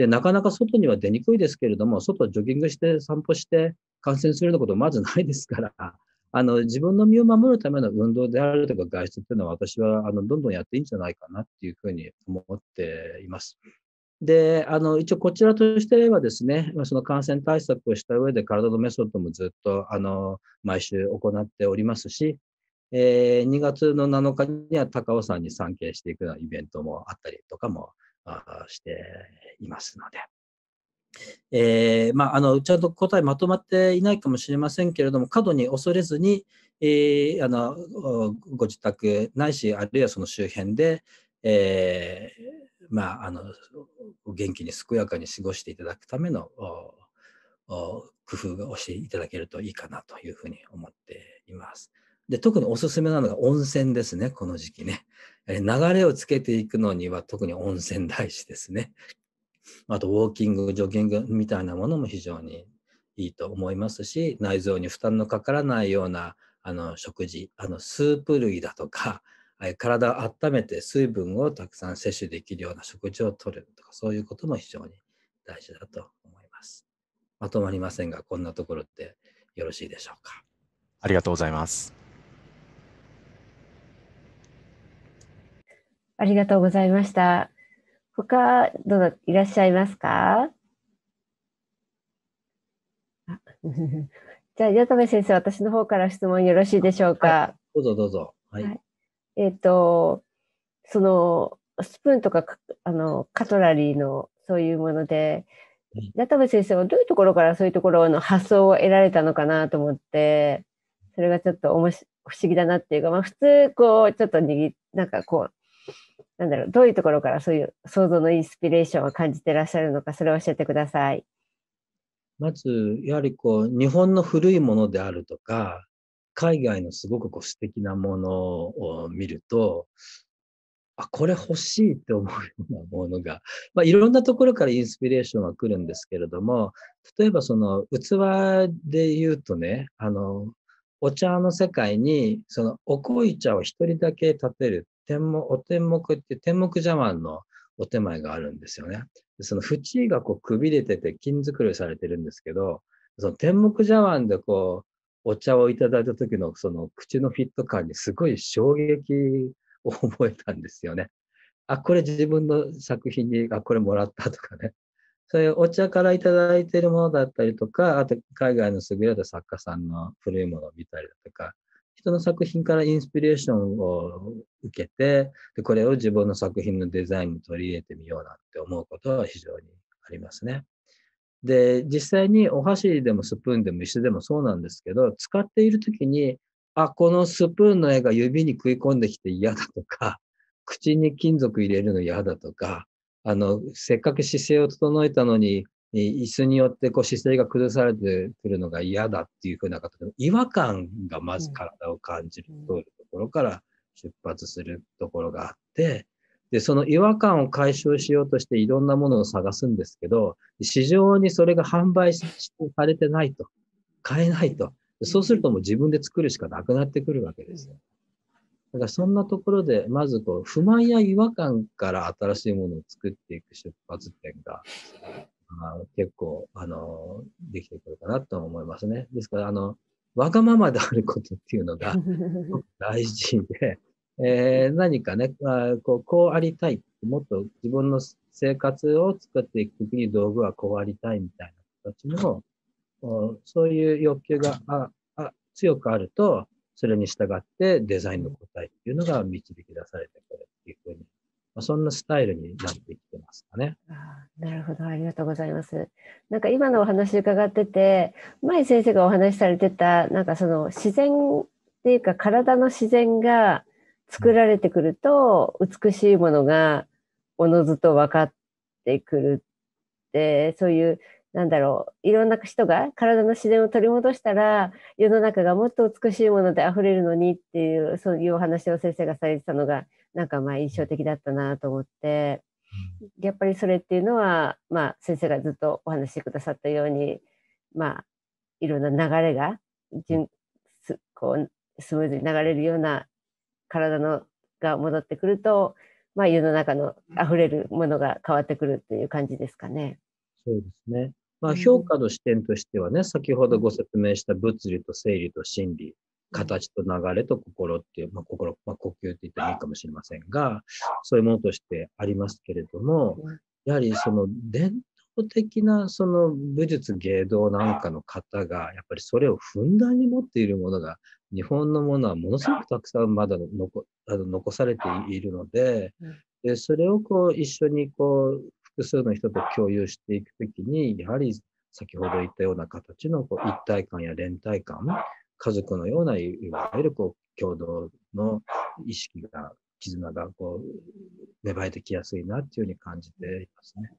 で、なかなか外には出にくいですけれども、外ジョギングして散歩して感染するようなことまずないですから、[LAUGHS] あの、自分の身を守るための運動であるとか外出っていうのは私は、あの、どんどんやっていいんじゃないかなっていうふうに思っています。で、あの、一応こちらとしてはですね、その感染対策をした上で体のメソッドもずっと、あの、毎週行っておりますし、えー、2月の7日には高尾山に参詣していくようなイベントもあったりとかもしていますので。えー、まあ、あのちゃんと答えまとまっていないかもしれませんけれども、過度に恐れずに、えー、あのご自宅ないし、あるいはその周辺で、えー、まあ、あの元気に健やかに過ごしていただくための工夫をしていただけるといいかなというふうに思っています。で特におすすめなのが温泉ですね、この時期ね。流れをつけていくのには特に温泉大師ですね。[LAUGHS] あとウォーキング、ジョギングみたいなものも非常にいいと思いますし、内臓に負担のかからないようなあの食事、あのスープ類だとか、体を温めて水分をたくさん摂取できるような食事をとるとか、そういうことも非常に大事だと思います。まとまりませんが、こんなところってよろしいでしょうか。ありがとうございます。ありがとうございました。他、どうぞいらっしゃいますか [LAUGHS] じゃあ、矢留先生、私の方から質問よろしいでしょうか。はい、どうぞどうぞ。はい。はい、えっ、ー、と、その、スプーンとか、あの、カトラリーの、そういうもので、矢田部先生はどういうところからそういうところの発想を得られたのかなと思って、それがちょっとおもし不思議だなっていうか、まあ、普通こうちょっと握なんかこうなんだろう、どういうところからそういう想像のインスピレーションを感じてらっしゃるのか、それを教えてください。まず、やはりこう、日本の古いものであるとか、海外のすごくこう素敵なものを見ると、あ、これ欲しいって思うようなものが、[LAUGHS] まあ、いろんなところからインスピレーションは来るんですけれども、例えばその器で言うとね、あの、お茶の世界に、その、お濃い茶を一人だけ立てる天目、お天目っていう天目茶碗のお手前があるんですよね。その縁がこうくびれてて金作りされてるんですけど、その天目茶碗でこう、お茶をいただいた時のその口のフィット感にすごい衝撃を覚えたんですよね。あ、これ自分の作品に、あ、これもらったとかね。そういうお茶からいただいてるものだったりとか、あと海外の優れた作家さんの古いものを見たりだとか、人の作品からインスピレーションを受けて、でこれを自分の作品のデザインに取り入れてみようなんて思うことは非常にありますね。で、実際にお箸でもスプーンでも子でもそうなんですけど、使っている時に、あ、このスプーンの絵が指に食い込んできて嫌だとか、[LAUGHS] 口に金属入れるの嫌だとか、あの、せっかく姿勢を整えたのに、椅子によってこう姿勢が崩されてくるのが嫌だっていうふうな形の違和感がまず体を感じる、といところから出発するところがあって、で、その違和感を解消しようとしていろんなものを探すんですけど、市場にそれが販売されてないと。買えないと。そうするともう自分で作るしかなくなってくるわけですよ。だからそんなところで、まずこう、不満や違和感から新しいものを作っていく出発点が結構、あの、できてくるかなと思いますね。ですから、あの、わがままであることっていうのが [LAUGHS] 大事で、えー、何かね、まあこう、こうありたい。もっと自分の生活を作っていくときに道具はこうありたいみたいな形の、そういう欲求がああ強くあると、それに従ってデザインの答えっていうのが導き出されてくるっていうふうに、まあ、そんなスタイルになっていきますかね。あなるほど、ありがとうございます。なんか今のお話伺ってて、前先生がお話しされてた、なんかその自然っていうか体の自然が作られてくると、美しいものがおのずと分かってくるって、そういうなんだろう、いろんな人が体の自然を取り戻したら、世の中がもっと美しいもので溢れるのにっていう、そういうお話を先生がされてたのが、なんかまあ印象的だったなと思って、やっぱりそれっていうのは、まあ、先生がずっとお話しくださったように、まあ、いろんな流れがこうスムーズに流れるような体のが戻ってくると、まあ、世の中のあふれるものが変わってくるっていう感じですかね。そうですねまあ、評価の視点としてはね、先ほどご説明した物理と生理と心理、形と流れと心っていう、まあ、心、まあ、呼吸って言ってもいいかもしれませんが、そういうものとしてありますけれども、やはりその伝統的なその武術芸道なんかの方が、やっぱりそれをふんだんに持っているものが、日本のものはものすごくたくさんまだ残あの残されているので、でそれをこう一緒にこう複数の人と共有していくときに、やはり先ほど言ったような形のこう一体感や連帯感家族のような、いわゆるこう、共同の意識が、絆がこう、芽生えてきやすいなっていうふうに感じていますね。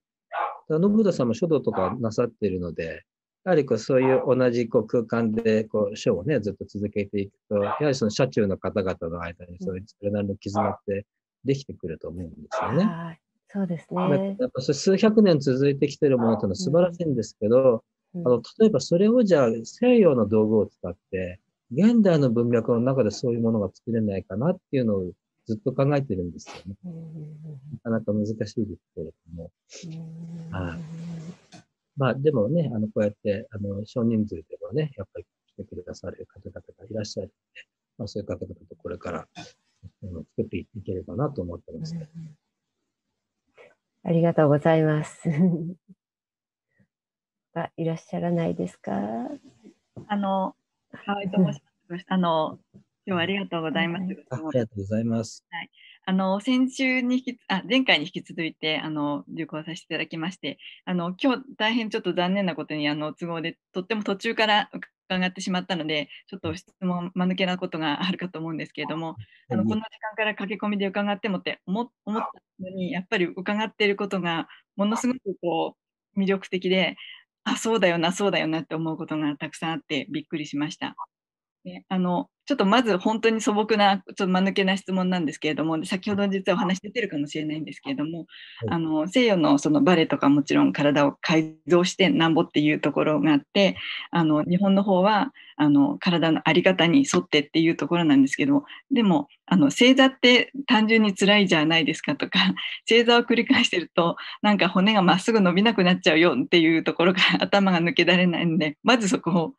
だから信田さんも書道とかなさっているので、やはりこうそういう同じこう空間でこう書をね、ずっと続けていくと、やはりその社中の方々の間にそういうそれなりの絆ってできてくると思うんですよね。はい、そうですね。やっぱ数百年続いてきてるものっいうのは素晴らしいんですけど、あの例えばそれをじゃあ西洋の道具を使って、現代の文脈の中でそういうものが作れないかなっていうのをずっと考えてるんですよね。なかなか難しいですけれども。あまあでもね、あのこうやってあの少人数でもね、やっぱり来てくださる方々がいらっしゃるので、まあ、そういう方々とこれから作っていければなと思ってます。ありがとうございます。がいらっしゃらないですかあの、はい、と申します。あの、今日はありがとうございます。はい、ありがとうございます。はい。あの先週に引きあ前回に引き続いてあの受講させていただきましてあの今日大変ちょっと残念なことにあの都合でとっても途中から伺ってしまったのでちょっと質問間抜けなことがあるかと思うんですけれどもあのこんな時間から駆け込みで伺ってもって思思ったのにやっぱり伺っていることがものすごくこう魅力的であそうだよなそうだよなって思うことがたくさんあってびっくりしました。ね、あのちょっとまず本当に素朴なちょっと間抜けな質問なんですけれども先ほど実はお話出てるかもしれないんですけれども、あの西洋のそのバレエとかもちろん体を改造してなんぼっていうところがあってあの日本の方はあの体の在り方に沿ってっていうところなんですけどでもあの正座って単純に辛いじゃないですかとか正 [LAUGHS] 座を繰り返してるとなんか骨がまっすぐ伸びなくなっちゃうよっていうところから頭が抜けられないんでまずそこを、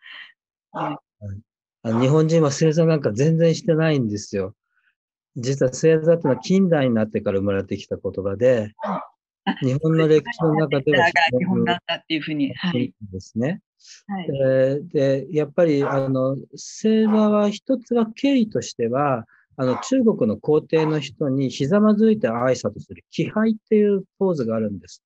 はいあの日本人は星座なんか全然してないんですよ。実は星座ってのは近代になってから生まれてきた言葉で、日本の歴史の中では日本だったっていうふうに。はい。ですね。はい、でやっぱりあの星座は一つは経緯としてはあの中国の皇帝の人にひざまずいて挨拶する気配っていうポーズがあるんです。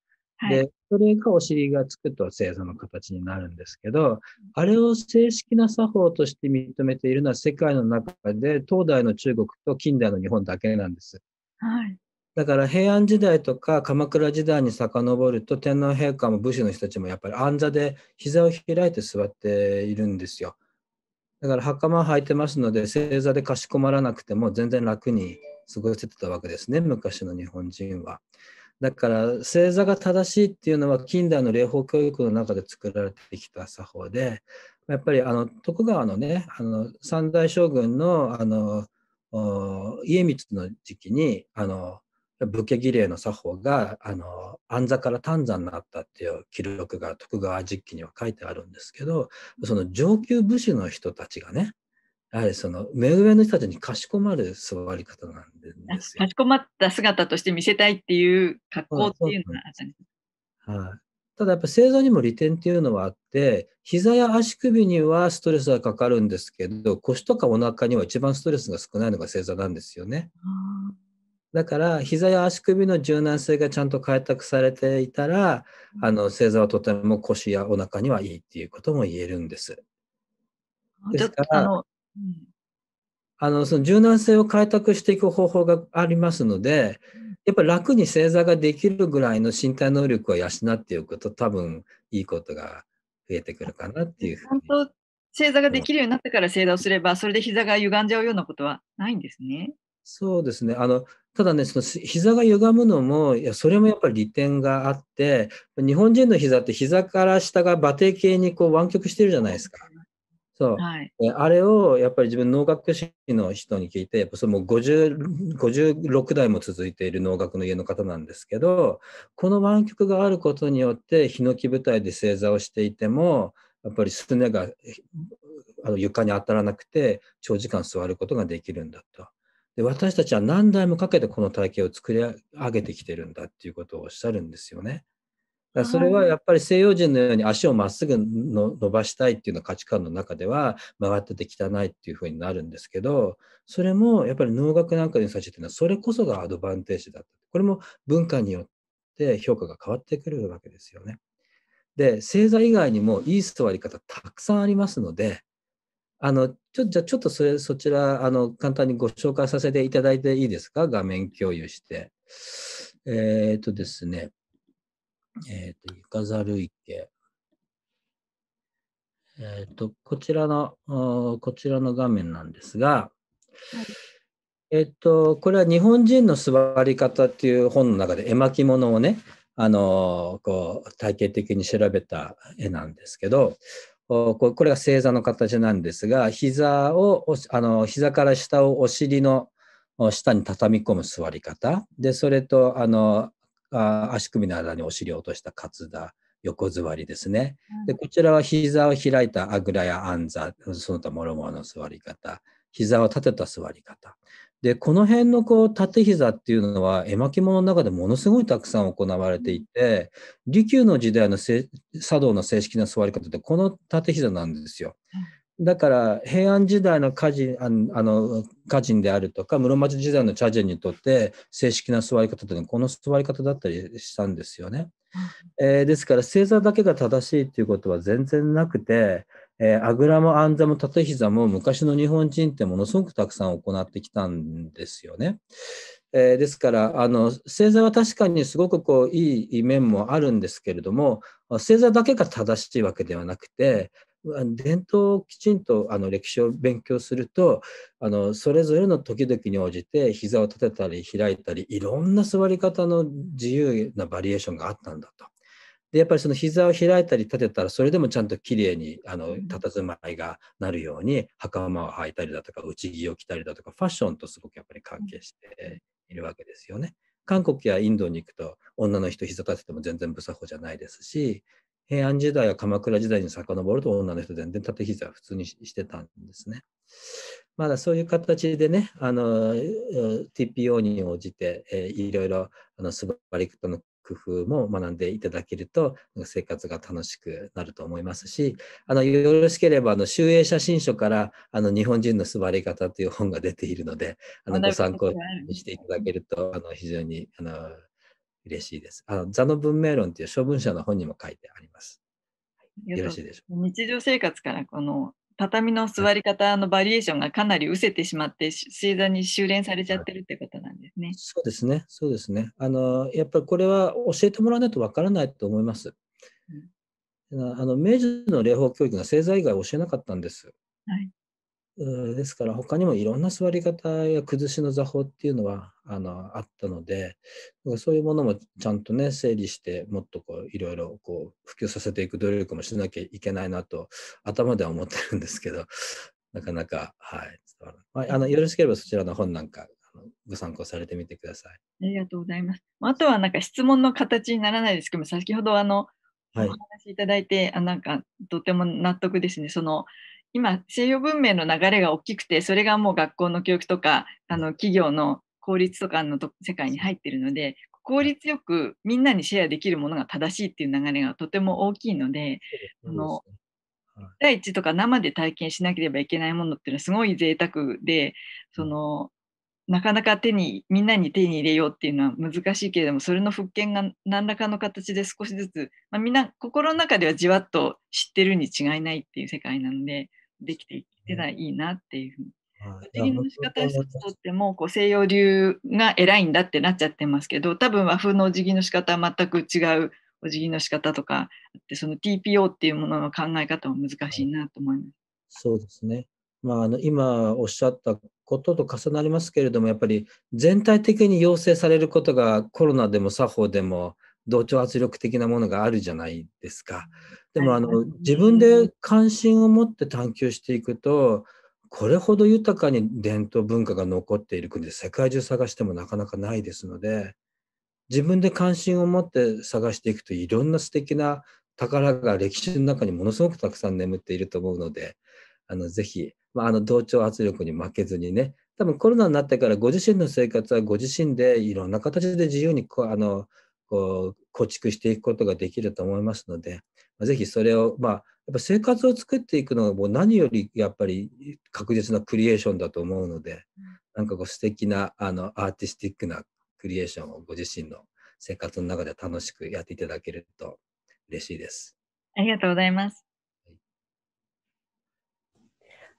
で、それがお尻がつくと正座の形になるんですけど、あれを正式な作法として認めているのは世界の中で東大の中国と近代の日本だけなんです。はい。だから平安時代とか鎌倉時代に遡ると天皇陛下も武士の人たちもやっぱり安座で膝を開いて座っているんですよ。だから袴履いてますので正座でかしこまらなくても全然楽に過ごせてたわけですね昔の日本人は。だから正座が正しいっていうのは近代の霊法教育の中で作られてきた作法でやっぱりあの徳川のねあの三大将軍のあの家光の時期にあの武家儀礼の作法があの安座から丹座になったっていう記録が徳川実記には書いてあるんですけどその上級武士の人たちがねやはりその目上の人たちにかしこまる座り方なんですよ。かしこまった姿として見せたいっていう格好っていうのがあったんですはい、ただやっぱ星座にも利点っていうのはあって、膝や足首にはストレスがかかるんですけど、腰とかお腹には一番ストレスが少ないのが正座なんですよね。だから膝や足首の柔軟性がちゃんと開拓されていたら、あの正座はとても腰やお腹にはいいっていうことも言えるんです。ですからあの、その柔軟性を開拓していく方法がありますので、やっぱり楽に正座ができるぐらいの身体能力を養っていくと、多分いいことが増えてくるかなっていうう本当、正座ができるようになってから正座をすれば、それで膝が歪んじゃうようなことはないんですね。そうですね。あの、ただね、その膝が歪むのも、いや、それもやっぱり利点があって、日本人の膝って膝から下が馬蹄形にこう湾曲してるじゃないですか。そう、はい、あれをやっぱり自分能学士の人に聞いてやっぱその50 56代も続いている能楽の家の方なんですけどこの湾曲があることによってヒノキ舞台で正座をしていてもやっぱりすねがあの床に当たらなくて長時間座ることができるんだと。で私たちは何代もかけてこの体型を作り上げてきてるんだっていうことをおっしゃるんですよね。だそれはやっぱり西洋人のように足をまっすぐの伸ばしたいっていうのは価値観の中では曲がってて汚いっていうふうになるんですけどそれもやっぱり能楽なんかにさしてるのはそれこそがアドバンテージだったこれも文化によって評価が変わってくるわけですよね。で星座以外にもいい座り方たくさんありますのであのちょじゃあちょっとそれそちらあの簡単にご紹介させていただいていいですか画面共有して。えっ、ー、とですねえっ、ー、と、ゆかざる池。えっ、ー、と、こちらの、こちらの画面なんですが、はい、えっ、と、これは日本人の座り方っていう本の中で絵巻物をね、あのこう体系的に調べた絵なんですけどこれが正座の形なんですが膝をあの膝から下をお尻の下に畳み込む座り方でそれとあのあ足首の間にお尻を落とした活だ、横座りですね。でこちらは膝を開いたあぐらや安座、その他諸々の座り方、膝を立てた座り方。で、この辺のこう縦膝っていうのは絵巻物の中でものすごいたくさん行われていて、利休の時代の茶道の正式な座り方ってこの縦膝なんですよ。だから平安時代の歌人あの歌人であるとか室町時代の茶人にとって正式な座り方というのはこの座り方だったりしたんですよね。えー、ですから正座だけが正しいということは全然なくて、えー、あぐらもあんざも立て膝も昔の日本人ってものすごくたくさん行ってきたんですよね。えー、ですからあの正座は確かにすごくこういい面もあるんですけれども正座だけが正しいわけではなくて伝統をきちんとあの歴史を勉強するとあのそれぞれの時々に応じて膝を立てたり開いたりいろんな座り方の自由なバリエーションがあったんだと。でやっぱりその膝を開いたり立てたらそれでもちゃんときれいにあの佇まいがなるように袴を履いたりだとか内着を着たりだとかファッションとすごくやっぱり関係しているわけですよね。韓国やインドに行くと女の人膝立てても全然不作法じゃないですし平安時代や鎌倉時代に遡ると女の人全然縦膝は普通にしてたんですね。まだそういう形でね、あの、TPO に応じて、えー、いろいろ、あの、スバリクトの工夫も学んでいただけると、生活が楽しくなると思いますし、あの、よろしければ、あの、集英写真書から、あの、日本人の座り方という本が出ているので、あの、ご参考にしていただけると、あの、非常に、あの、嬉しいです。あの、座の文明論っていう処分者の本にも書いてあります。よろしいでしょうか。日常生活からこの畳の座り方のバリエーションがかなり失せてしまって、星座に修練されちゃってるってことなんですね。そうですね、そうですね。あのやっぱりこれは教えてもらわないとわからないと思います。うん、あの明治の霊法教育が星座以外教えなかったんです。はい、ですから他にもいろんな座り方や崩しの座法っていうのはあのあったのでそういうものもちゃんとね整理してもっとこういろいろこう普及させていく努力もしなきゃいけないなと頭では思ってるんですけどなかなかはいまあ、あのよろしければそちらの本なんかご参考されてみてください。ありがとうございます。あとはなんか質問の形にならないですけど先ほどあの、はい、お話しいただいてあなんかとても納得ですね。その今西洋文明の流れが大きくてそれがもう学校の教育とかあの企業の効率とかの世界に入ってるので効率よくみんなにシェアできるものが正しいっていう流れがとても大きいので、その第一とか生で体験しなければいけないものっていうのはすごい贅沢でそのなかなか手にみんなに手に入れようっていうのは難しいけれどもそれの復権が何らかの形で少しずつ、まあ、みんな心の中ではじわっと知ってるに違いないっていう世界なのでできていってたらいいなっていうふうに。責任の仕方一つとってもこう西洋流が偉いんだってなっちゃってますけど多分和風のお辞儀の仕方は全く違うお辞儀の仕方とかでその TPO っていうものの考え方も難しいなと思います。そうですね、まあ、あの今おっしゃったことと重なりますけれどもやっぱり全体的に要請されることがコロナでも作法でも同調圧力的なものがあるじゃないですか。でもあの自分で関心を持って探求していくとこれほど豊かに伝統文化が残っている国で世界中探してもなかなかないですので自分で関心を持って探していくといろんな素敵な宝が歴史の中にものすごくたくさん眠っていると思うのであのぜひ、まあ、あの同調圧力に負けずにね多分コロナになってからご自身の生活はご自身でいろんな形で自由にこうあのこう構築していくことができると思いますので、ぜひそれを、まあ、やっぱ生活を作っていくのがもう何よりやっぱり確実なクリエーションだと思うので、なんかこう素敵なあのアーティスティックなクリエーションをご自身の生活の中で楽しくやっていただけると嬉しいです。ありがとうございます。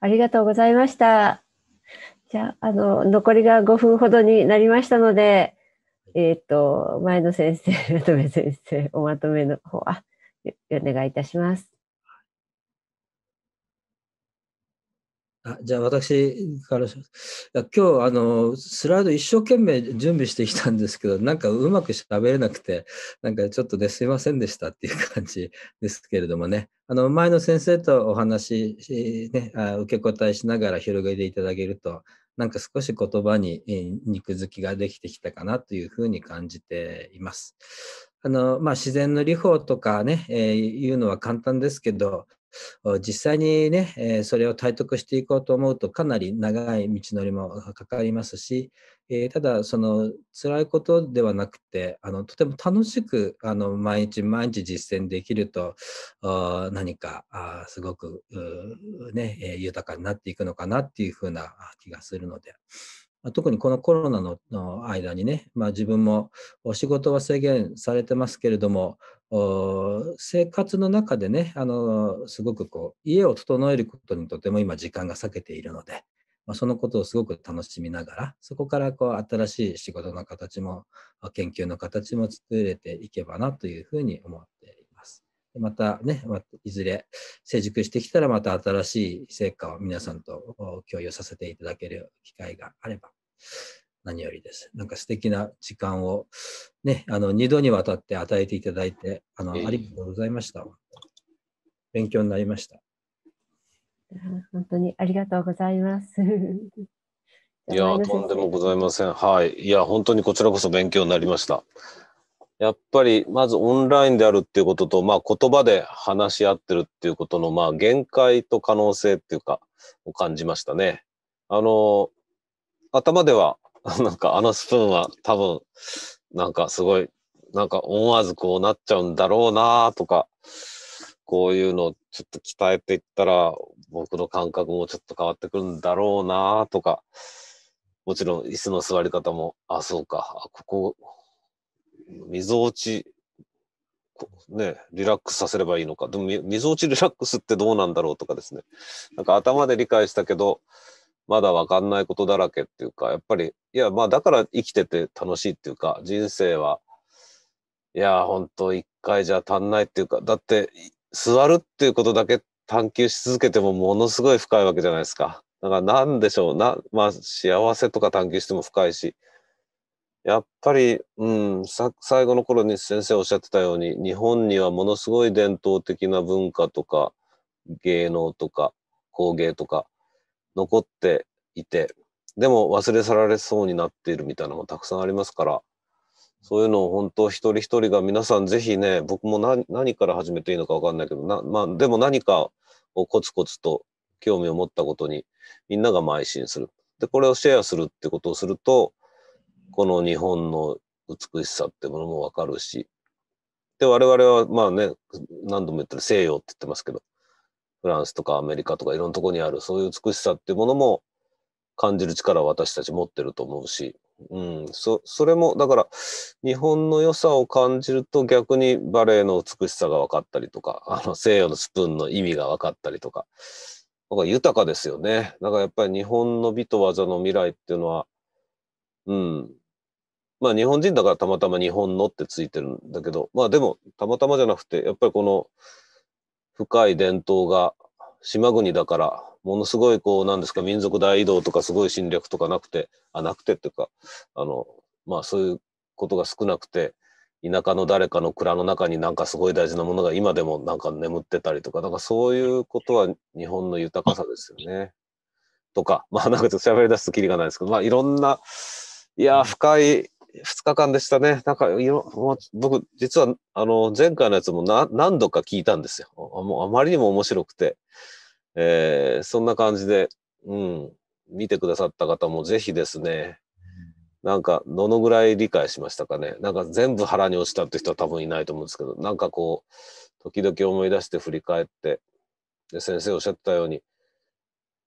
ありがとうございました。じゃあ、あの、残りが5分ほどになりましたので、えっ、ー、と、前野先生、まと先生、おまとめの方は、お願いいたします。あじゃあ私から今日あのスライド一生懸命準備してきたんですけどなんかうまくしゃべれなくてなんかちょっとねすいませんでしたっていう感じですけれどもねあの前の先生とお話、ね、受け答えしながら広げていただけるとなんか少し言葉に肉付きができてきたかなというふうに感じています。あのまあ、自然の理法とかね、えー、いうのは簡単ですけど、実際にね、それを体得していこうと思うとかなり長い道のりもかかりますし、ただその辛いことではなくてあのとても楽しくあの毎日毎日実践できると何かすごくね、豊かになっていくのかなっていうふうな気がするので。特にこのコロナのの間にね、まあ、自分もお仕事は制限されてますけれども、生活の中でね、あのすごくこう家を整えることにとても今時間が割けているので、まあ、そのことをすごく楽しみながら、そこからこう新しい仕事の形も研究の形も作れていけばなというふうに思っています。またね、ま、いずれ成熟してきたらまた新しい成果を皆さんと共有させていただける機会があれば何よりです。なんか素敵な時間を、ね、あの、二度にわたって与えていただいて、あの、ありがとうございました。勉強になりました。本当にありがとうございます。[LAUGHS] いや、とんでもございません。はい。いや、本当にこちらこそ勉強になりました。やっぱり、まずオンラインであるっていうことと、まあ言葉で話し合ってるっていうことの、まあ限界と可能性っていうか、を感じましたね。あの、頭では、[LAUGHS] なんかあのスプーンは多分、なんかすごい、なんか思わずこうなっちゃうんだろうなとか、こういうのをちょっと鍛えていったら、僕の感覚もちょっと変わってくるんだろうなとか、もちろん椅子の座り方も、あ、そうか、ここ、溝落ち、ね、リラックスさせればいいのか。でも、溝落ちリラックスってどうなんだろうとかですね。なんか頭で理解したけど、まだ分かんないことだらけっていうかやっぱりいやまあだから生きてて楽しいっていうか人生はいやほんと一回じゃ足んないっていうかだって座るっていうことだけ探求し続けてもものすごい深いわけじゃないですか。だから何でしょうなまあ幸せとか探求しても深いしやっぱり、うん、最後の頃に先生おっしゃってたように日本にはものすごい伝統的な文化とか芸能とか工芸とか残っていて、でも忘れ去られそうになっているみたいなのもたくさんありますから、そういうのを本当一人一人が皆さんぜひね、僕も何何から始めていいのか分かんないけど、なまあ、でも何かをコツコツと興味を持ったことにみんなが邁進する。で、これをシェアするってことをすると、この日本の美しさってものも分かるし、で、我々はまあね、何度も言ってる西洋って言ってますけど、フランスとかアメリカとかいろんなとこにあるそういう美しさっていうものも感じる力を私たち持ってると思うし、うん、そそれもだから日本の良さを感じると逆にバレエの美しさが分かったりとかあの西洋のスプーンの意味が分かったりとかなんか豊かですよねだからやっぱり日本の美と技の未来っていうのはうんまあ日本人だからたまたま日本のってついてるんだけどまあでもたまたまじゃなくてやっぱりこの深い伝統が島国だからものすごいこうなんですか民族大移動とかすごい侵略とかなくてあなくてっていうかあのまあそういうことが少なくて田舎の誰かの蔵の中になんかすごい大事なものが今でもなんか眠ってたりとかなんかそういうことは日本の豊かさですよね。とかまあなんかちょっと喋り出すときりがないですけどまあいろんないや深い2日間でしたね。なんか、いろ、僕、実は、あの、前回のやつも何度か聞いたんですよ。ああまりにも面白くて、えー、そんな感じで、うん、見てくださった方もぜひですね、なんか、どのぐらい理解しましたかね。なんか全部腹に落ちたって人は多分いないと思うんですけど、なんかこう、時々思い出して振り返って、で先生おっしゃったように、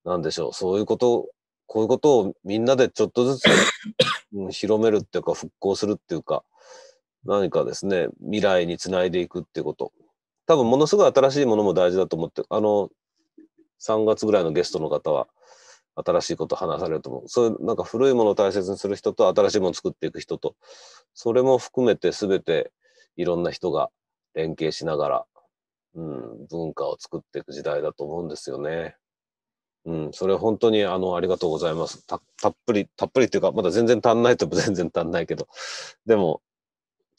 なんでしょう、そういうことこういうことをみんなでちょっとずつ、[COUGHS] うん、広めるっていうか、復興するっていうか、何かですね、未来につないでいくっていうこと。多分、ものすごい新しいものも大事だと思って、あの、3月ぐらいのゲストの方は、新しいこと話されると思う。そういう、なんか古いものを大切にする人と、新しいものを作っていく人と、それも含めて全ていろんな人が連携しながら、うん、文化を作っていく時代だと思うんですよね。うん、それ本当にあのありがとうございますた。たっぷり、たっぷりっていうか、まだ全然足んないと [LAUGHS] 全然足んないけど、でも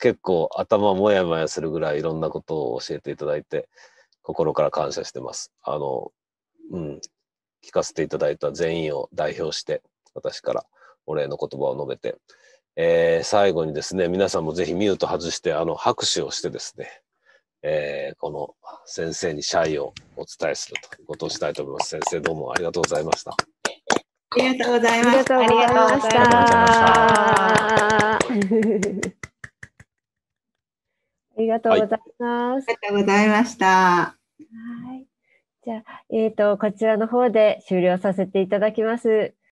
結構頭もやもやするぐらいいろんなことを教えていただいて、心から感謝してます。あの、うん、聞かせていただいた全員を代表して、私からお礼の言葉を述べて、えー、最後にですね、皆さんもぜひミュート外して、あの、拍手をしてですね、えー、この先生に謝意をお伝えするということをしたいと思います。先生、どうもありがとうございました。ありがとうございました。ありがとうございました。ありがとうございます。ありがとうございました。はい。じゃあ、えっ、ー、と、こちらの方で終了させていただきます。